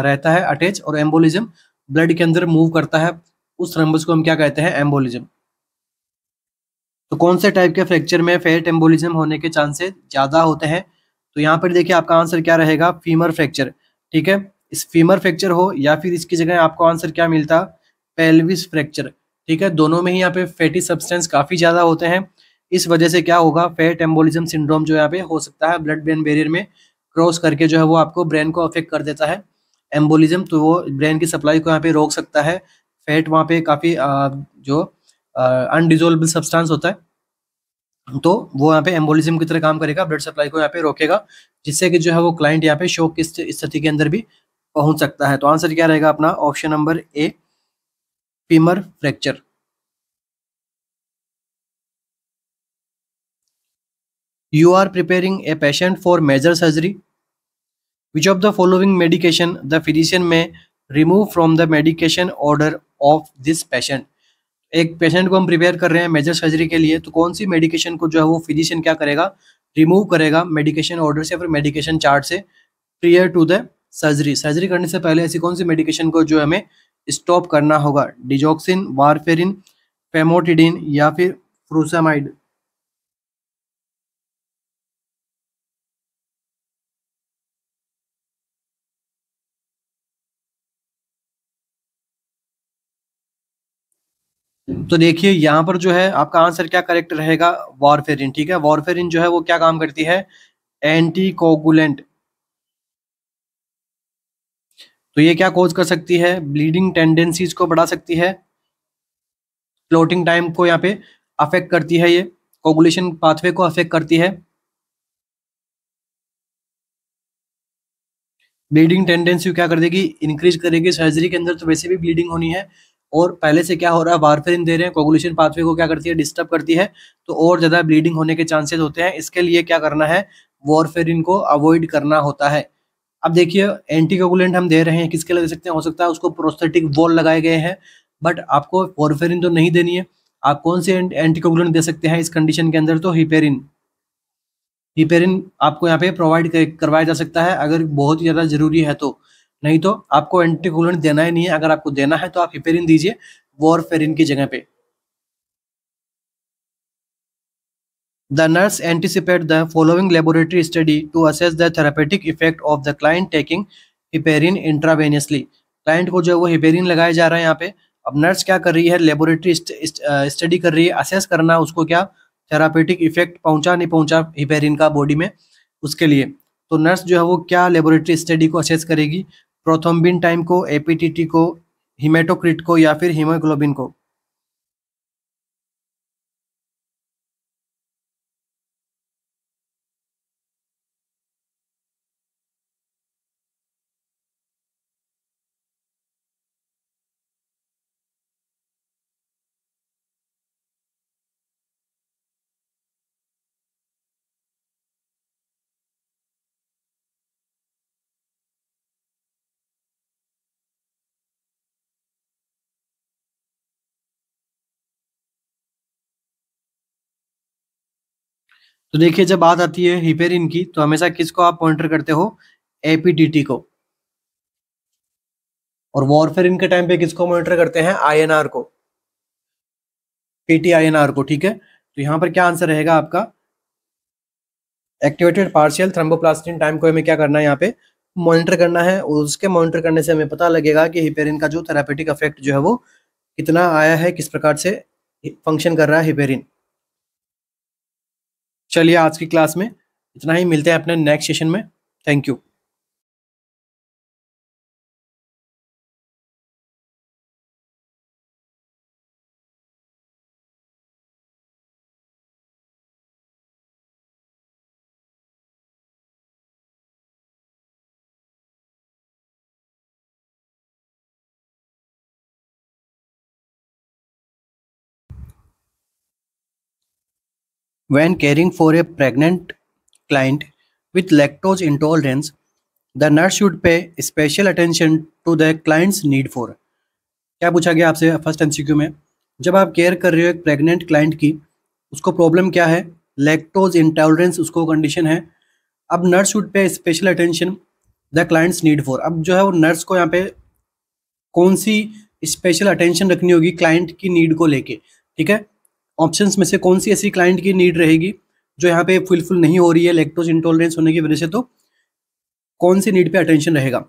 रहता है अटैच और एम्बोलिज्म ब्लड के अंदर मूव करता है उस थ्रम्बस को हम क्या कहते हैं एम्बोलिज्म तो कौन से टाइप के फ्रैक्चर में फेट एम्बोलिज्म होने के चांसेस ज्यादा होते हैं तो यहाँ पर देखिए आपका आंसर क्या रहेगा फीमर फ्रैक्चर ठीक है इस फीमर फ्रैक्चर हो या फिर इसकी जगह आपको आंसर क्या मिलता पेल्विस फ्रैक्चर ठीक है दोनों में ही यहाँ पे फैटी सब्सटेंस काफी ज्यादा होते हैं इस वजह से क्या होगा फेट एम्बोलिज्म सिंड्रोम जो यहाँ पे हो सकता है ब्लड ब्रेन बैरियर में क्रॉस करके जो है वो आपको ब्रेन को अफेक्ट कर देता है एम्बोलिज्म तो वो ब्रेन की सप्लाई को यहाँ पे रोक सकता है फैट वहाँ पे काफी जो अनडिजोल्बल सब्सटेंस होता है तो वो यहाँ पे एम्बोलिज्म की तरह काम करेगा ब्लड सप्लाई को यहाँ पे रोकेगा जिससे कि जो है वो क्लाइंट यहाँ पे शोक की स्थिति के अंदर भी पहुंच सकता है तो आंसर क्या रहेगा अपना option number A femur fracture you are preparing a patient for major surgery which of the following medication the physician may remove from the medication order of this patient एक पेशेंट को हम prepare कर रहे हैं major surgery के लिए तो कौन सी मेडिकेशन को जो है वो फिजिशियन क्या करेगा रिमूव करेगा मेडिकेशन ऑर्डर से फिर मेडिकेशन चार्ट से prior to the surgery surgery करने से पहले ऐसी कौन सी मेडिकेशन को जो हमें स्टॉप करना होगा डिजॉक्सिन वारफेरिन फेमोटिडिन या फिर फ्रूसामाइड तो देखिए यहाँ पर जो है आपका आंसर क्या करेक्ट रहेगा वॉरफेरिन ठीक है वॉरफेरिन जो है वो क्या काम करती है एंटी कोगुलेंट तो ये क्या कोज कर सकती है ब्लीडिंग टेंडेंसीज को बढ़ा सकती है क्लोटिंग टाइम को यहाँ पे अफेक्ट करती है ये कोगुलेशन पाथवे को अफेक्ट करती है ब्लीडिंग टेंडेंसी क्या कर देगी इंक्रीज करेगी सर्जरी के अंदर तो वैसे भी ब्लीडिंग होनी है और पहले से क्या हो रहा है वारफेरिन दे रहे हैं कोगुलेशन पाथवे को क्या करती है डिस्टर्ब करती है तो और ज़्यादा ब्लीडिंग होने के चांसेस होते हैं इसके लिए क्या करना है वारफेरिन को अवॉइड करना होता है अब देखिए एंटीकोगुलेंट हम दे रहे हैं किसके लग सकते हैं हो सकता है उसको प्रोस्थेटिक वॉल लगाए गए हैं बट आपको वॉरफेरिन तो नहीं देनी है आप कौन से एंटीकोगुलेंट दे सकते हैं इस कंडीशन के अंदर तो हिपेरिन हिपेरिन आपको यहाँ पे प्रोवाइड करवाया जा सकता है अगर बहुत ही ज़्यादा ज़रूरी है तो नहीं तो आपको एंटीकूलेंट देना ही नहीं है अगर आपको देना है तो आप हिपेरिन दीजिए वॉरफेरिन की जगह पे the nurse anticipates the following laboratory study to assess the therapeutic effect of the client taking heparin intravenously client को जो है वो हिपेरिन लगाया जा रहा है यहाँ पे अब नर्स क्या कर रही है लेबोरेटरी स्टडी कर रही है असेस करना उसको क्या थेरापेटिक इफेक्ट पहुंचा नहीं पहुंचा हिपेरिन का बॉडी में उसके लिए तो नर्स जो है वो क्या लेबोरेटरी स्टडी को असेस करेगी प्रोथोम्बिन टाइम को एपीटीटी को हिमेटोक्रिट को या फिर हीमोग्लोबिन को तो देखिए जब बात आती है हिपेरिन की तो हमेशा किसको आप पॉइंटर करते हो एपीडीटी को और वॉरफेरिन के टाइम पे किसको मॉनिटर करते हैं आईएनआर को पीटीआईएनआर को ठीक है तो यहाँ पर क्या आंसर रहेगा आपका एक्टिवेटेड पार्शियल थ्रम्बोप्लास्टिन टाइम को हमें क्या करना है यहाँ पे मॉनिटर करना है और उसके मॉनिटर करने से हमें पता लगेगा कि हिपेरिन का जो थेरापेटिक इफेक्ट जो है वो कितना आया है किस प्रकार से फंक्शन कर रहा है हिपेरिन चलिए आज की क्लास में इतना ही मिलते हैं अपने नेक्स्ट सेशन में thank you When caring for a pregnant client with lactose intolerance, the nurse should pay special attention to the client's need for क्या पूछा गया आपसे फर्स्ट एमसीक्यू में जब आप केयर कर रहे हो एक प्रेग्नेंट क्लाइंट की उसको प्रॉब्लम क्या है लैक्टोज इंटॉलरेंस उसको कंडीशन है अब nurse should pay special attention the client's need for अब जो है वो नर्स को यहाँ पे कौन सी स्पेशल अटेंशन रखनी होगी क्लाइंट की नीड को लेके ठीक है ऑप्शन में से कौन सी ऐसी क्लाइंट की नीड रहेगी जो यहाँ पे फुलफिल नहीं हो रही है लेक्टोज इंटॉलरेंस होने की वजह से तो कौन सी नीड पे अटेंशन रहेगा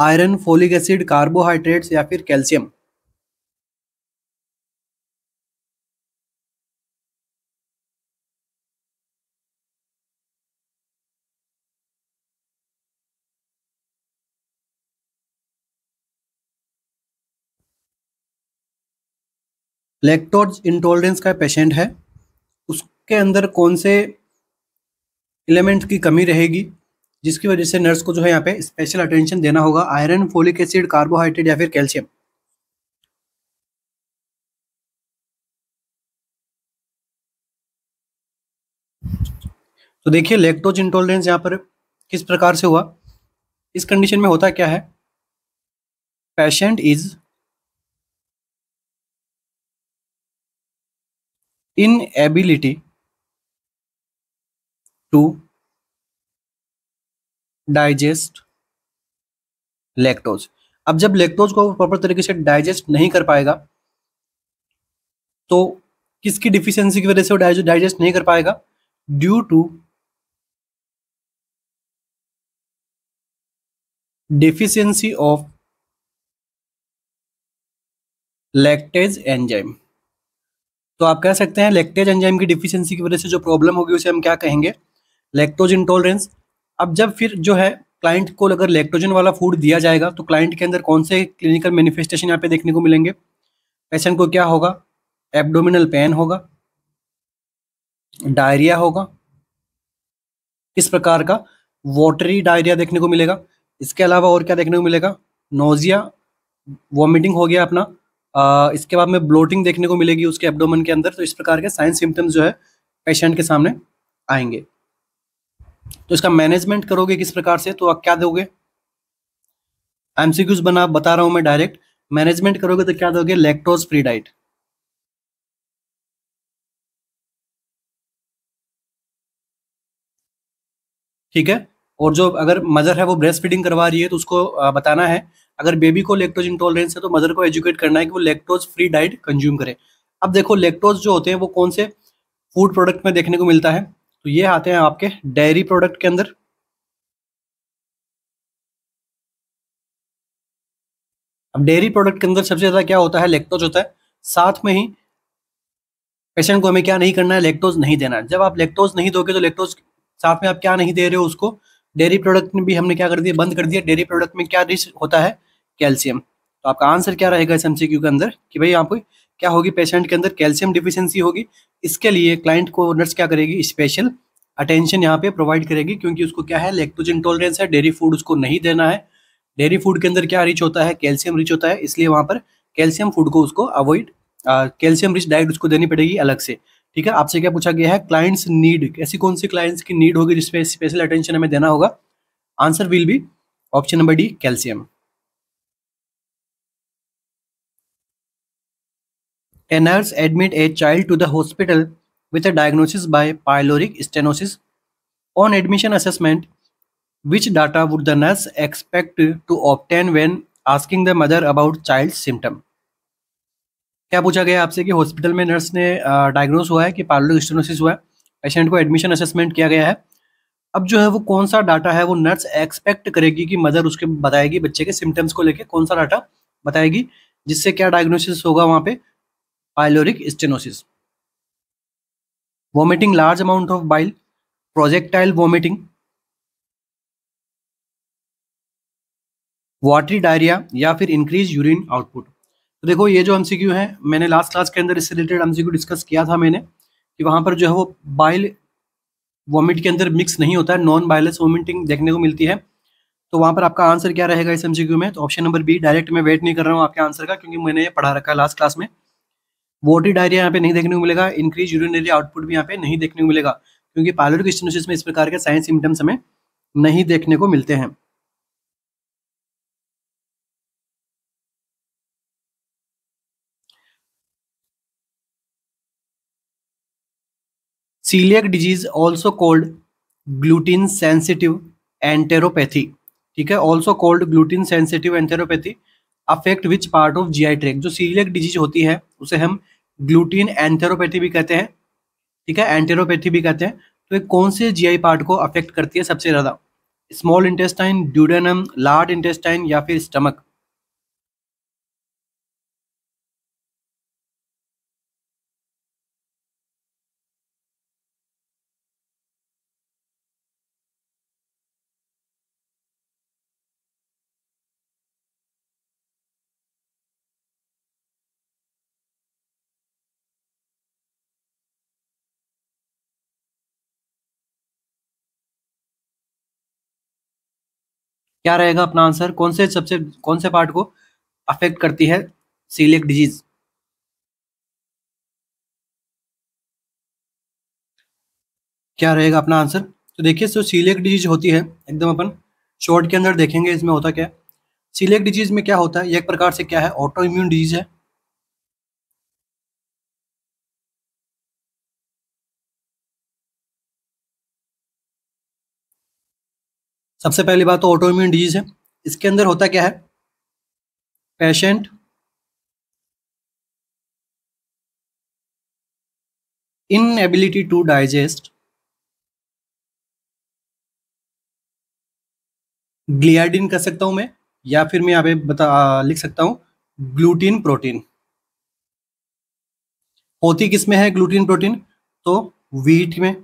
आयरन फोलिक एसिड कार्बोहाइड्रेट्स या फिर कैल्शियम लेक्टोज इंटॉलरेंस का पेशेंट है उसके अंदर कौन से एलिमेंट की कमी रहेगी जिसकी वजह से नर्स को जो है यहाँ पे स्पेशल अटेंशन देना होगा आयरन फोलिक एसिड कार्बोहाइड्रेट या फिर कैल्शियम तो देखिए लेक्टोज इंटॉलरेंस यहाँ पर किस प्रकार से हुआ इस कंडीशन में होता क्या है patient is inability to digest lactose अब जब लेक्टोज को प्रॉपर तरीके से डाइजेस्ट नहीं कर पाएगा तो किसकी डिफिशियंसी की वजह से वो डाइजेस्ट नहीं कर पाएगा due to deficiency of lactase enzyme तो आप कह सकते हैं लेक्टेज एंजाइम की डिफिशियंसी की वजह से जो प्रॉब्लम होगी उसे हम क्या कहेंगे लेक्टोज इंटॉलरेंस अब जब फिर जो है क्लाइंट को अगर लेक्टोजन वाला फूड दिया जाएगा तो क्लाइंट के अंदर कौन से क्लिनिकल मैनिफेस्टेशन यहाँ पे देखने को मिलेंगे पेशेंट को क्या होगा एब्डोमिनल पेन होगा डायरिया होगा इस प्रकार का वॉटरी डायरिया देखने को मिलेगा इसके अलावा और क्या देखने को मिलेगा नोजिया वॉमिटिंग हो गया अपना इसके बाद में ब्लोटिंग देखने को मिलेगी उसके एबडोमन के अंदर तो इस प्रकार के साइंस सिम्टम्स जो है पेशेंट के सामने आएंगे तो इसका मैनेजमेंट करोगे किस प्रकार से तो आप क्या दोगे एमसीक्यूज बना बता रहा हूं मैं डायरेक्ट मैनेजमेंट करोगे तो क्या दोगे लैक्टोज फ्री डाइट ठीक है और जो अगर मदर है वो ब्रेस्ट फीडिंग करवा रही है तो उसको बताना है अगर बेबी को लेक्टोज इंटॉलरेंस है तो मदर को एजुकेट करना है कि वो लेक्टोज फ्री डाइट कंज्यूम करे अब देखो लेक्टोज जो होते हैं वो कौन से फूड प्रोडक्ट में देखने को मिलता है तो ये आते हैं आपके डेयरी प्रोडक्ट के अंदर अब डेयरी प्रोडक्ट के अंदर सबसे ज्यादा क्या होता है लेक्टोज होता है साथ में ही पेशेंट को हमें क्या नहीं करना है लेक्टोज नहीं देना है जब आप लेक्टोज नहीं दोगे तो लेक्टोज साथ में आप क्या नहीं दे रहे हो उसको डेयरी प्रोडक्ट में भी हमने क्या कर दिया बंद कर दिया डेयरी प्रोडक्ट में क्या रिस्क होता है कैल्शियम तो आपका आंसर क्या रहेगा इस एमसीक्यू के अंदर कि भाई यहाँ पे क्या होगी पेशेंट के अंदर कैल्शियम डिफिशियंसी होगी इसके लिए क्लाइंट को नर्स क्या करेगी स्पेशल अटेंशन यहाँ पे प्रोवाइड करेगी क्योंकि उसको क्या है लेक्टोजन टॉलरेंस है डेयरी फूड उसको नहीं देना है डेयरी फूड के अंदर क्या रिच होता है कैल्शियम रिच होता है इसलिए वहाँ पर कैल्शियम फूड को उसको अवॉइड कैल्शियम रिच डाइट उसको देनी पड़ेगी अलग से ठीक है आपसे क्या पूछा गया है क्लाइंट्स नीड ऐसी कौन सी क्लाइंट्स की नीड होगी जिसपे स्पेशल अटेंशन हमें देना होगा answer will be option number D calcium A nurse admit a child to the hospital with a diagnosis by pyloric stenosis. On admission assessment, which data would the nurse expect to obtain when asking the mother about child symptom? क्या पूछा गया आपसे कि hospital में nurse ने diagnose हुआ है कि पार्लोरिक स्टेनोसिस हुआ है पेशेंट को एडमिशन असेसमेंट किया गया है अब जो है वो कौन सा डाटा है वो नर्स एक्सपेक्ट करेगी कि मदर उसके बताएगी बच्चे के सिम्टम्स को लेके कौन सा डाटा बताएगी जिससे क्या डायग्नोसिस होगा वहाँ पे pyloric stenosis vomiting large amount of bile projectile vomiting watery diarrhoea या फिर इंक्रीज यूरिन आउटपुट तो देखो ये जो एमसीक्यू है मैंने लास्ट क्लास के अंदर इससे रिलेटेड एमसीक्यू डिस्कस किया था मैंने कि वहां पर जो है वो बाइल वॉमिट के अंदर मिक्स नहीं होता है नॉन बाइलेस वॉमिटिंग देखने को मिलती है तो वहां पर आपका आंसर क्या रहेगा इस एमसीक्यू में तो ऑप्शन नंबर बी डायरेक्ट मैं वेट नहीं कर रहा हूँ आपके आंसर का क्योंकि मैंने पढ़ा रखा है लास्ट क्लास में वोटी डायरिया यहाँ पे नहीं देखने को मिलेगा इंक्रीज यूरिनरी आउटपुट भी यहाँ पे नहीं देखने को मिलेगा क्योंकि पायलोटिक स्टेनोसिस में इस प्रकार के साइन सिम्टम्स हमें नहीं देखने को मिलते हैं coeliac disease also called gluten sensitive enteropathy ठीक है also called gluten sensitive enteropathy affect which part of GI tract जो सीलियक डिजीज होती है उसे हम ग्लूटीन एंथेरोपैथी भी कहते हैं ठीक है एंटेरोपैथी भी कहते हैं तो ये कौन से जीआई पार्ट को अफेक्ट करती है सबसे ज़्यादा small intestine duodenum large intestine या फिर स्टमक क्या रहेगा अपना आंसर कौन से सबसे कौन से पार्ट को अफेक्ट करती है सीलिक डिजीज क्या रहेगा अपना आंसर तो देखिए सो सीलिक डिजीज होती है एकदम अपन शॉर्ट के अंदर देखेंगे इसमें होता क्या है डिजीज में क्या होता है एक प्रकार से क्या है ऑटो इम्यून डिजीज है सबसे पहली बात तो इम्यून डिजीज है इसके अंदर होता क्या है patient inability to digest gliadin कर सकता हूं मैं या फिर मैं यहां पे बता लिख सकता हूं ग्लूटीन प्रोटीन होती किसमें है ग्लूटीन प्रोटीन तो वीट में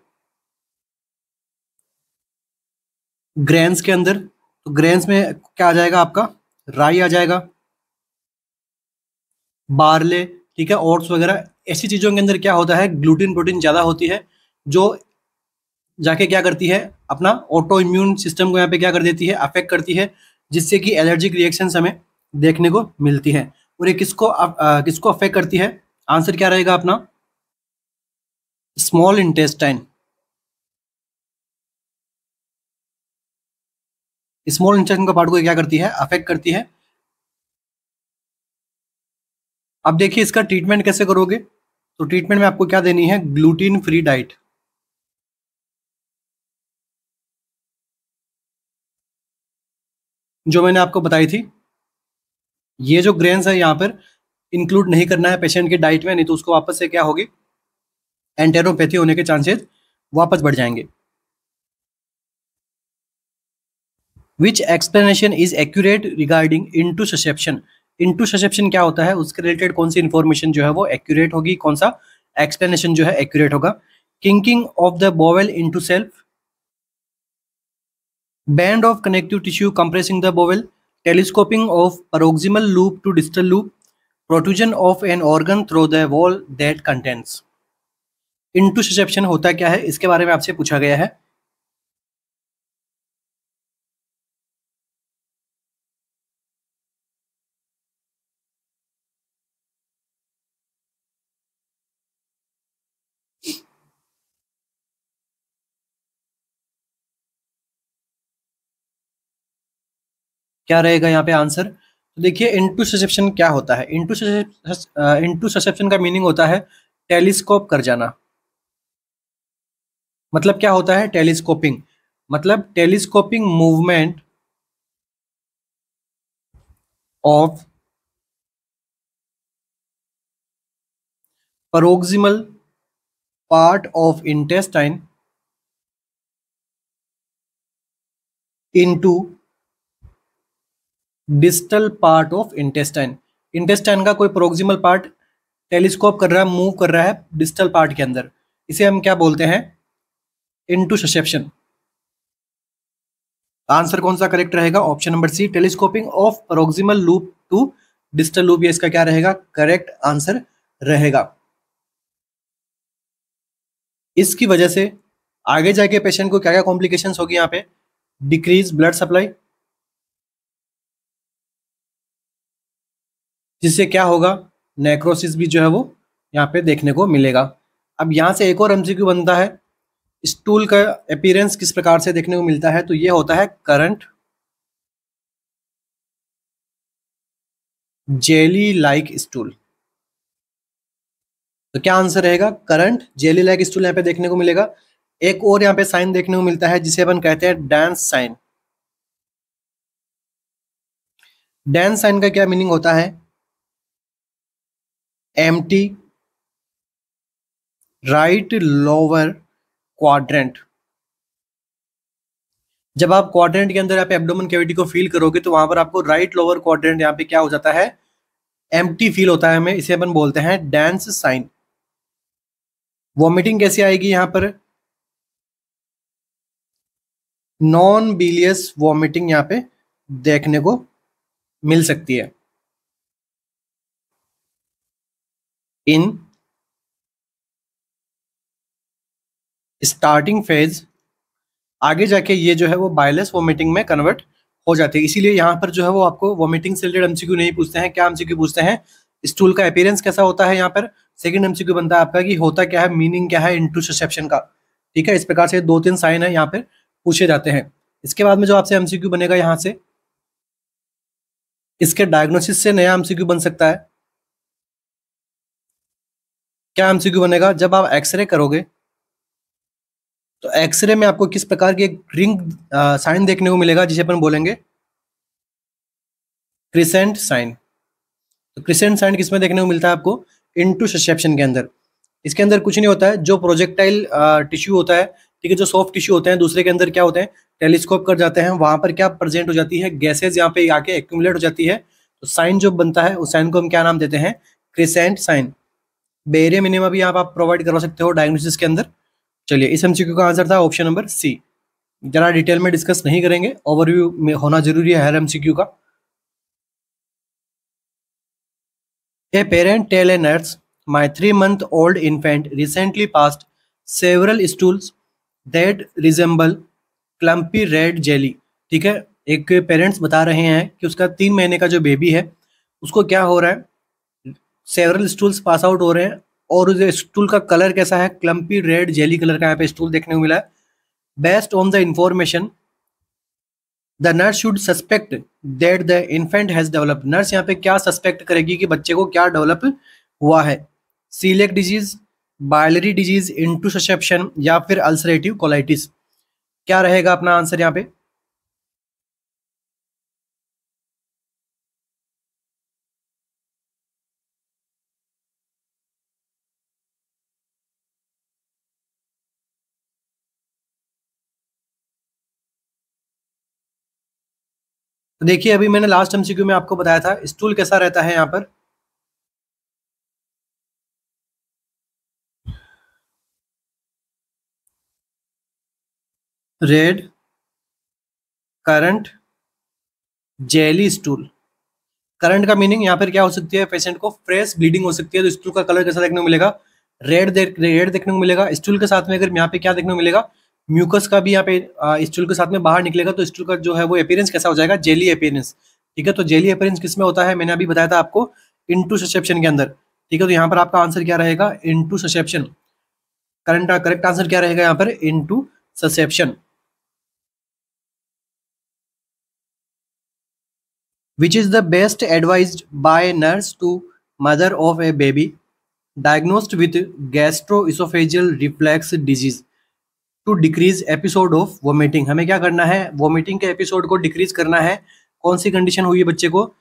ग्रेन्स के अंदर तो ग्रेन्स में क्या आ जाएगा आपका राई आ जाएगा बारले ठीक है ओट्स वगैरह ऐसी चीज़ों के अंदर क्या होता है ग्लूटिन प्रोटीन ज़्यादा होती है जो जाके क्या करती है अपना ऑटो इम्यून सिस्टम को यहाँ पे क्या कर देती है अफेक्ट करती है जिससे कि एलर्जिक रिएक्शन हमें देखने को मिलती है और ये किसको आ, किसको अफेक्ट करती है आंसर क्या रहेगा अपना स्मॉल इंटेस्टाइन स्मॉल इंस्ट्रक्शन का पार्ट को क्या करती है अफेक्ट करती है अब देखिए इसका ट्रीटमेंट कैसे करोगे तो ट्रीटमेंट में आपको क्या देनी है ग्लूटीन फ्री डाइट जो मैंने आपको बताई थी ये जो ग्रेन्स है यहां पर इंक्लूड नहीं करना है पेशेंट की डाइट में नहीं तो उसको वापस से क्या होगी एंटेरोपैथी होने के चांसेस वापस बढ़ जाएंगे which explanation is accurate regarding intussusception intussusception क्या होता है उसके रिलेटेड कौन सी इन्फॉर्मेशन जो है वो एक्यूरेट होगी कौन सा एक्सप्लेनेशन जो है एक्यूरेट होगा kinking of the bowel into self band of connective tissue compressing the bowel telescoping of proximal loop to distal loop protrusion of an organ through the wall that contents intussusception होता क्या है इसके बारे में आपसे पूछा गया है क्या रहेगा यहाँ पे आंसर तो देखिए इंटू ससेप्शन क्या होता है इंटू इंटू ससेप्शन का मीनिंग होता है टेलीस्कोप कर जाना मतलब क्या होता है टेलीस्कोपिंग मतलब telescoping movement of proximal part of intestine into distal part of intestine intestine का कोई प्रोक्सिमल पार्ट टेलीस्कोप कर रहा है मूव कर रहा है डिस्टल पार्ट के अंदर इसे हम क्या बोलते हैं इंटू ससेप्शन आंसर कौन सा करेक्ट रहेगा option number C telescoping of proximal loop to distal loop ये इसका क्या रहेगा करेक्ट आंसर रहेगा इसकी वजह से आगे जाके पेशेंट को क्या क्या कॉम्प्लिकेशंस होगी यहाँ पे डिक्रीज ब्लड सप्लाई जिससे क्या होगा नेक्रोसिस भी जो है वो यहाँ पे देखने को मिलेगा अब यहाँ से एक और एमसीक्यू बनता है स्टूल का अपीयरेंस किस प्रकार से देखने को मिलता है तो ये होता है करंट जेली लाइक स्टूल तो क्या आंसर रहेगा करंट जेली लाइक स्टूल यहाँ पे देखने को मिलेगा एक और यहाँ पे साइन देखने को मिलता है जिसे अपन कहते हैं डांस साइन डांस साइन का क्या मीनिंग होता है empty right lower quadrant जब आप क्वाड्रेंट के अंदर आप एब्डोमन कैविटी को फील करोगे तो वहां पर आपको राइट लोअर क्वाड्रेंट यहां पे क्या हो जाता है एम फील होता है हमें इसे अपन बोलते हैं डेंस साइन वॉमिटिंग कैसे आएगी यहां पर नॉन बिलियस वॉमिटिंग यहां पे देखने को मिल सकती है in स्टार्टिंग फेज आगे जाके ये जो है वो बायलेस वोमिटिंग में कन्वर्ट हो जाती है इसीलिए यहाँ पर जो है वो आपको वोमिटिंग से रिलेटेड एमसीक्यू नहीं पूछते हैं क्या एमसीक्यू पूछते हैं स्टूल का अपीयरेंस कैसा होता है यहाँ पर सेकंड एमसीक्यू बनता है आपका कि होता क्या है मीनिंग क्या है इंटूसेप्शन का ठीक है इस प्रकार से दो तीन साइन है यहाँ पर पूछे जाते हैं इसके बाद में जो आपसे एमसीक्यू बनेगा यहाँ से इसके डायग्नोसिस से नया एमसीक्यू बन सकता है क्या एमसीक्यू बनेगा जब आप एक्सरे करोगे तो एक्सरे में आपको किस प्रकार की एक रिंग साइन देखने को मिलेगा जिसे अपन बोलेंगे क्रिसेंट साइन तो क्रिसेंट साइन किसमें देखने को मिलता है आपको इनटू ससेप्शन के अंदर इसके अंदर कुछ नहीं होता है जो प्रोजेक्टाइल टिश्यू होता है ठीक है जो सॉफ्ट टिश्यू होते हैं दूसरे के अंदर क्या होते हैं टेलीस्कोप कर जाते हैं वहां पर क्या प्रेजेंट हो जाती है गैसेज यहाँ पे आके एक्यूमुलेट हो जाती है तो साइन जो बनता है उस साइन को हम क्या नाम देते हैं क्रिसेंट साइन बेरे मिनिमा भी आप, आप प्रोवाइड करवा सकते हो डायग्नोसिस के अंदर चलिए इस एमसीक्यू का आंसर था ऑप्शन नंबर सी जरा डिटेल में डिस्कस नहीं करेंगे ओवरव्यू में होना जरूरी है हर एमसीक्यू का a parent tell a nurse my three month old infant recently passed several stools that resemble clumpy red jelly ठीक है एक पेरेंट्स बता रहे हैं कि उसका तीन महीने का जो बेबी है उसको क्या हो रहा है सेवरल स्टूल्स पास आउट हो रहे हैं और उस स्टूल का कलर कैसा है क्लम्पी रेड जेली कलर का यहाँ पे स्टूल देखने को मिला है based on the information the nurse should suspect that the infant has develop nurse यहाँ पे क्या सस्पेक्ट करेगी कि बच्चे को क्या डेवलप हुआ है coeliac disease biliary disease into या फिर अल्सरेटिव कोलाइटिस क्या रहेगा अपना आंसर यहाँ पे तो देखिए अभी मैंने लास्ट एमसीक्यू में आपको बताया था स्टूल कैसा रहता है यहाँ पर red currant jelly stool currant का मीनिंग यहाँ पर क्या हो सकती है पेशेंट को फ्रेश ब्लीडिंग हो सकती है तो स्टूल का कलर कैसा देखने को मिलेगा रेड रेड देखने को मिलेगा स्टूल के साथ में अगर यहाँ पे क्या देखने को मिलेगा म्यूकस का भी यहाँ पे स्टूल के साथ में बाहर निकलेगा तो स्टूल का जो है वो अपेयरेंस कैसा हो जाएगा जेली अपेयरेंस ठीक है तो जेली अपेयरेंस किसमें होता है मैंने अभी बताया था आपको इंटू ससेप्शन के अंदर ठीक है तो यहाँ पर आपका आंसर क्या रहेगा intussusception currant correct answer क्या रहेगा यहाँ पर intussusception which is the best advised by nurse to mother of a baby diagnosed with gastroesophageal reflux disease to decrease episode of vomiting हमें क्या करना है वोमिटिंग के एपिसोड को डिक्रीज करना है कौन सी कंडीशन हुई है बच्चे को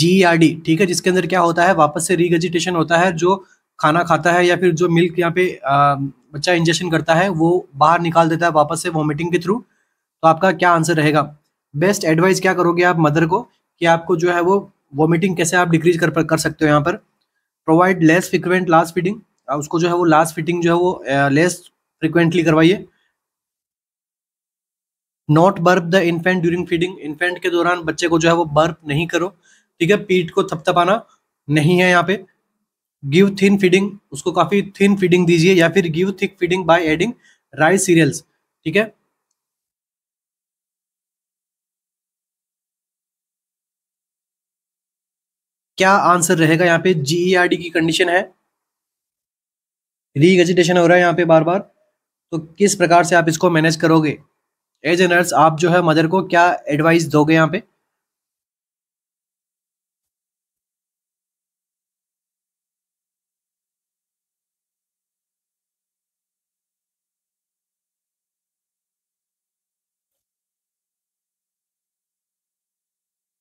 जी आर डी ठीक है जिसके अंदर क्या होता है वापस से रिगजिटेशन होता है जो खाना खाता है या फिर जो मिल्क यहाँ पे आ, बच्चा इंजेक्शन करता है वो बाहर निकाल देता है वापस से वॉमिटिंग के थ्रू तो आपका क्या आंसर रहेगा बेस्ट एडवाइस क्या करोगे आप मदर को कि आपको जो है वो वॉमिटिंग कैसे आप डिक्रीज कर कर सकते हो यहाँ पर provide less frequent last feeding उसको जो है वो लास्ट फिटिंग जो है वो लेस फ्रिक्वेंटली करवाइए not burp the infant during feeding infant के दौरान बच्चे को जो है वो बर्फ नहीं करो ठीक है पीठ को थपथपाना नहीं है यहाँ पे गिव थिन फीडिंग उसको काफी थिन फीडिंग दीजिए या फिर give thick feeding by adding rice cereals ठीक है क्या आंसर रहेगा यहाँ पे जीईआरडी e की कंडीशन है रीगजिटेशन हो रहा है यहाँ पे बार बार तो किस प्रकार से आप इसको मैनेज करोगे एज ए नर्स आप जो है मदर को क्या एडवाइस दोगे यहाँ पे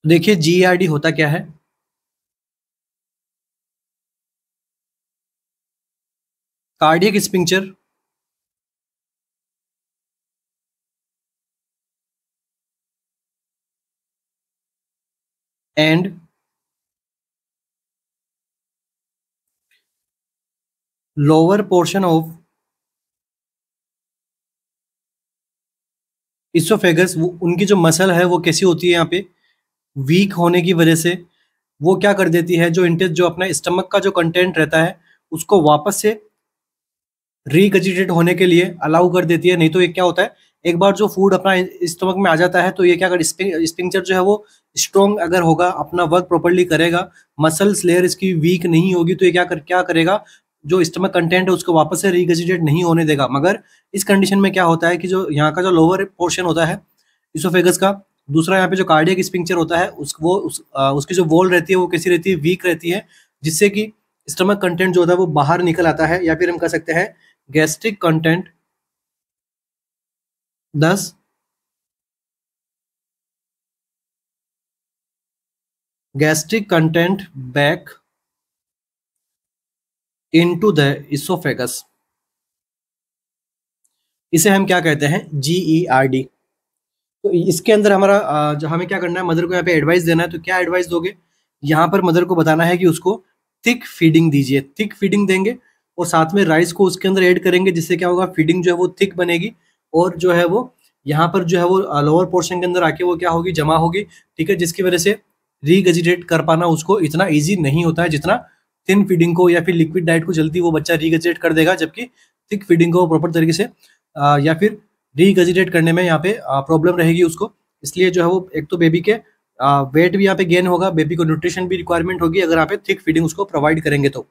देखिए जीआरडी e होता क्या है cardiac sphincter and lower portion of oesophagus उनकी जो मसल है वो कैसी होती है यहाँ पे वीक होने की वजह से वो क्या कर देती है जो इंटेस्ट जो अपना स्टमक का जो कंटेंट रहता है उसको वापस से रिगजिटेट होने के लिए अलाउ कर देती है नहीं तो ये क्या होता है एक बार जो फूड अपना स्टमक में आ जाता है तो ये क्या अगर स्पिंचर जो है वो स्ट्रॉन्ग अगर होगा अपना वर्क प्रॉपरली करेगा मसल्स लेयर इसकी वीक नहीं होगी तो ये क्या कर क्या करेगा जो स्टमक कंटेंट है उसको वापस से रिगजिटेट नहीं होने देगा मगर इस कंडीशन में क्या होता है कि जो यहाँ का जो लोअर पोर्शन होता है इसोफेगस का दूसरा यहाँ पे जो कार्डियक स्पिंचर होता है उस वो उस, आ, उसकी जो वॉल रहती है वो कैसी रहती है वीक रहती है जिससे कि स्टमक कंटेंट जो होता है वो बाहर निकल आता है या फिर हम कह सकते हैं गैस्ट्रिक कंटेंट दस gastric content back into the esophagus इसे हम क्या कहते हैं जी ई आर डी तो इसके अंदर हमारा जो हमें क्या करना है मदर को यहाँ पे एडवाइस देना है तो क्या एडवाइस दोगे यहाँ पर मदर को बताना है कि उसको थिक फीडिंग दीजिए थिक फीडिंग देंगे और साथ में राइस को उसके अंदर ऐड करेंगे जिससे क्या होगा फीडिंग जो है वो थिक बनेगी और जो है वो यहाँ पर जो है वो लोअर uh, पोर्शन के अंदर आके वो क्या होगी जमा होगी ठीक है जिसकी वजह से रीगजिटेट कर पाना उसको इतना ईजी नहीं होता है जितना थिन फीडिंग को या फिर लिक्विड डाइट को जल्दी वो बच्चा रीगजिटेट कर देगा जबकि थिक फीडिंग को प्रॉपर तरीके से uh, या फिर रीगजिटेट करने में यहाँ पे प्रॉब्लम uh, रहेगी उसको इसलिए जो है वो एक तो बेबी के वेट भी यहाँ पे गेन होगा बेबी को न्यूट्रिशन भी रिक्वायरमेंट होगी अगर आप थिक फीडिंग उसको प्रोवाइड करेंगे तो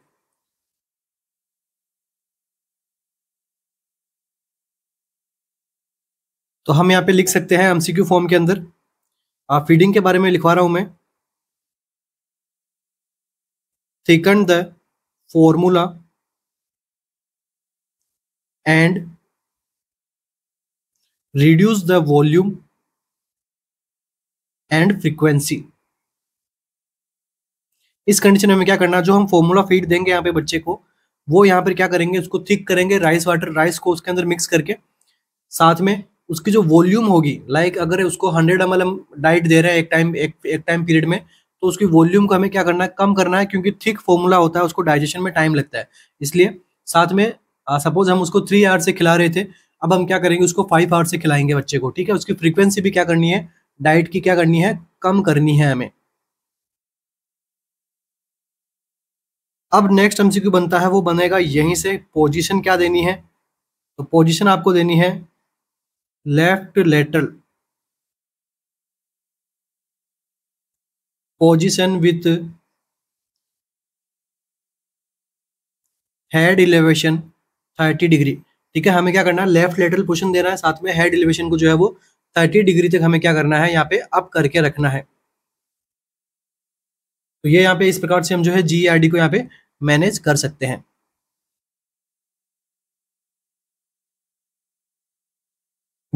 तो हम यहाँ पे लिख सकते हैं एमसीक्यू फॉर्म के अंदर आप फीडिंग के बारे में लिखवा रहा हूं मैं thicken the formula and reduce the volume and frequency इस कंडीशन में क्या करना जो हम फॉर्मूला फीड देंगे यहाँ पे बच्चे को वो यहाँ पर क्या करेंगे उसको थिक करेंगे राइस वाटर राइस को उसके अंदर मिक्स करके साथ में उसकी जो वॉल्यूम होगी लाइक अगर उसको हंड्रेड एम हम डाइट दे रहे हैं एक टाइम एक एक टाइम पीरियड में तो उसकी वॉल्यूम को हमें क्या करना है कम करना है क्योंकि थिक फॉर्मूला होता है उसको डाइजेशन में टाइम लगता है इसलिए साथ में सपोज हम उसको थ्री आवर्स से खिला रहे थे अब हम क्या करेंगे उसको फाइव आवर से खिलाएंगे बच्चे को ठीक है उसकी फ्रीक्वेंसी भी क्या करनी है डाइट की क्या करनी है कम करनी है हमें अब नेक्स्ट एमसीक्यू बनता है वो बनेगा यहीं से पोजीशन क्या देनी है तो पोजीशन आपको देनी है left lateral position with head elevation 30 degree ठीक है हमें क्या करना है लेफ्ट लेटरल पोजिशन देना है साथ में हेड इलेवेशन को जो है वो 30 डिग्री तक हमें क्या करना है यहाँ पे अप करके रखना है तो ये यहाँ पे इस प्रकार से हम जो है जी e को यहाँ पे मैनेज कर सकते हैं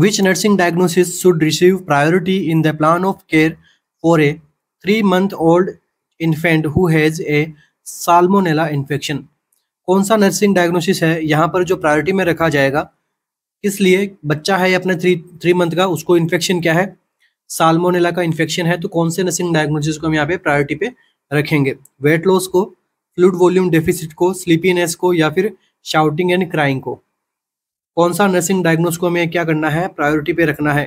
which nursing diagnosis should receive priority in the plan of care for a 3 month old infant who has a salmonella infection कौन सा नर्सिंग डायग्नोसिस है यहाँ पर जो प्रायोरिटी में रखा जाएगा किस लिए बच्चा है अपने थ्री थ्री मंथ का उसको इन्फेक्शन क्या है साल्मोनेला का इन्फेक्शन है तो कौन से नर्सिंग डायग्नोसिस को हम यहाँ पे प्रायोरिटी पे रखेंगे वेट लॉस को फ्लूड वॉल्यूम डेफिसिट को स्लीपीनेस को या फिर शाउटिंग एंड क्राइंग को कौन सा नर्सिंग डायग्नोस को हमें क्या करना है प्रायोरिटी पे रखना है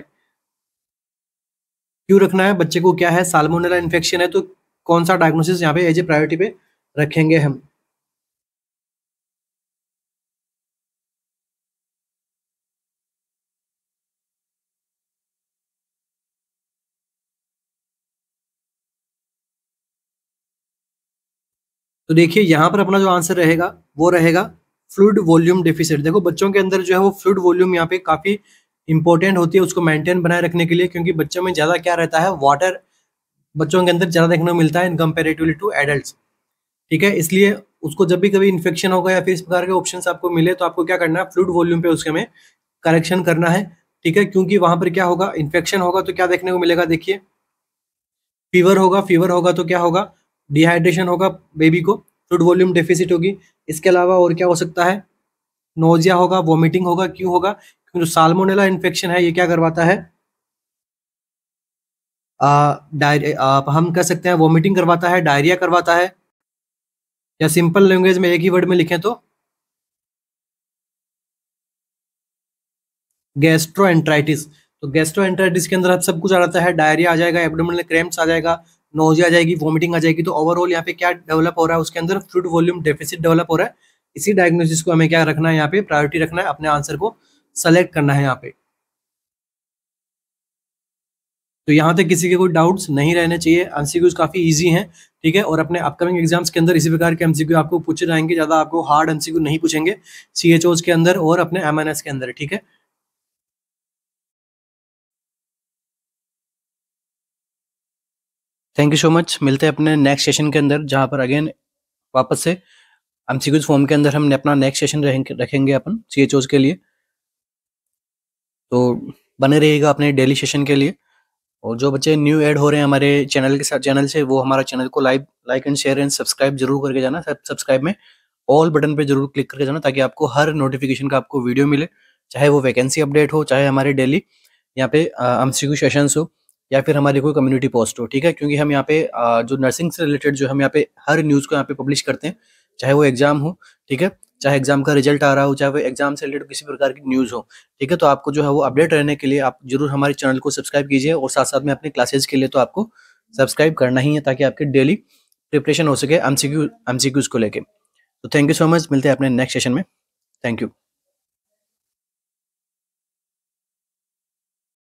क्यों रखना है बच्चे को क्या है साल्मोनेला इन्फेक्शन है तो कौन सा डायग्नोसिस यहाँ पे एज ए प्रायोरिटी पे रखेंगे हम तो देखिए यहां पर अपना जो आंसर रहेगा वो रहेगा फ्लूड वॉल्यूम डिफिसिट देखो बच्चों के अंदर जो है वो फ्लूड वॉल्यूम यहाँ पे काफ़ी इंपॉर्टेंट होती है उसको मेंटेन बनाए रखने के लिए क्योंकि बच्चों में ज़्यादा क्या रहता है वाटर बच्चों के अंदर ज़्यादा देखने को मिलता है इन कंपेरेटिवली टू एडल्ट ठीक है इसलिए उसको जब भी कभी इन्फेक्शन होगा या फिर इस प्रकार के ऑप्शन आपको मिले तो आपको क्या करना है फ्लूड वॉल्यूम पे उसके में करेक्शन करना है ठीक है क्योंकि वहां पर क्या होगा इन्फेक्शन होगा तो क्या देखने को मिलेगा देखिए फीवर होगा फीवर होगा तो क्या होगा डिहाइड्रेशन होगा बेबी को फ्लूड वॉल्यूम डेफिसिट होगी इसके अलावा और क्या हो सकता है नोजिया होगा वॉमिटिंग होगा क्यों होगा क्योंकि जो साल्मोनेला इन्फेक्शन है ये क्या करवाता है आप हम कह सकते हैं वॉमिटिंग करवाता है डायरिया करवाता है या सिंपल लैंग्वेज में एक ही वर्ड में लिखें तो गैस्ट्रोएंट्राइटिस तो गैस्ट्रोएंट्राइटिस के अंदर सब कुछ आ जाता है डायरिया आ जाएगा एब्डोमिनल क्रैम्प्स आ जाएगा नोजी आ जाएगी वॉमिटिंग आ जाएगी तो ओवरऑल यहाँ पे क्या डेवलप हो रहा है उसके अंदर फ्लूड वॉल्यूम डेफिसिट डेवलप हो रहा है इसी डायग्नोसिस को हमें क्या रखना है यहाँ पे प्रायोरिटी रखना है अपने आंसर को सेलेक्ट करना है यहाँ पे तो यहाँ तक किसी के कोई डाउट्स नहीं रहने चाहिए एमसीक्यूज काफी इजी हैं ठीक है और अपने अपकमिंग एग्जाम्स के अंदर इसी प्रकार के एमसीक्यू आपको पूछे जाएंगे ज्यादा आपको हार्ड एमसीक्यू नहीं पूछेंगे सीएचओज के अंदर और अपने एमएनएस के अंदर ठीक है थैंक यू सो मच मिलते हैं अपने नेक्स्ट सेशन के अंदर जहाँ पर अगेन वापस से एम सी फॉर्म के अंदर हमने अपना नेक्स्ट सेशन रखेंगे अपन सी एच ओज के लिए तो बने रहिएगा अपने डेली सेशन के लिए और जो बच्चे न्यू ऐड हो रहे हैं हमारे चैनल के साथ चैनल से वो हमारा चैनल को like like and share and subscribe जरूर करके जाना सब्सक्राइब में ऑल बटन पे जरूर क्लिक करके जाना ताकि आपको हर नोटिफिकेशन का आपको वीडियो मिले चाहे वो वैकेंसी अपडेट हो चाहे हमारे डेली यहाँ पे एम सी सेशंस हो या फिर हमारी कोई कम्युनिटी पोस्ट हो ठीक है क्योंकि हम यहाँ पे जो नर्सिंग से रिलेटेड जो हम यहाँ पे हर न्यूज़ को यहाँ पे पब्लिश करते हैं चाहे वो एग्जाम हो ठीक है चाहे एग्जाम का रिजल्ट आ रहा हो चाहे वो एग्जाम से रिलेटेड किसी प्रकार की न्यूज़ हो ठीक है तो आपको जो है वो अपडेट रहने के लिए आप जरूर हमारे चैनल को सब्सक्राइब कीजिए और साथ साथ में अपने क्लासेज के लिए तो आपको सब्सक्राइब करना ही है ताकि आपकी डेली प्रिपरेशन हो सके एम सी को लेके तो थैंक यू सो मच मिलते हैं अपने नेक्स्ट सेशन में थैंक यू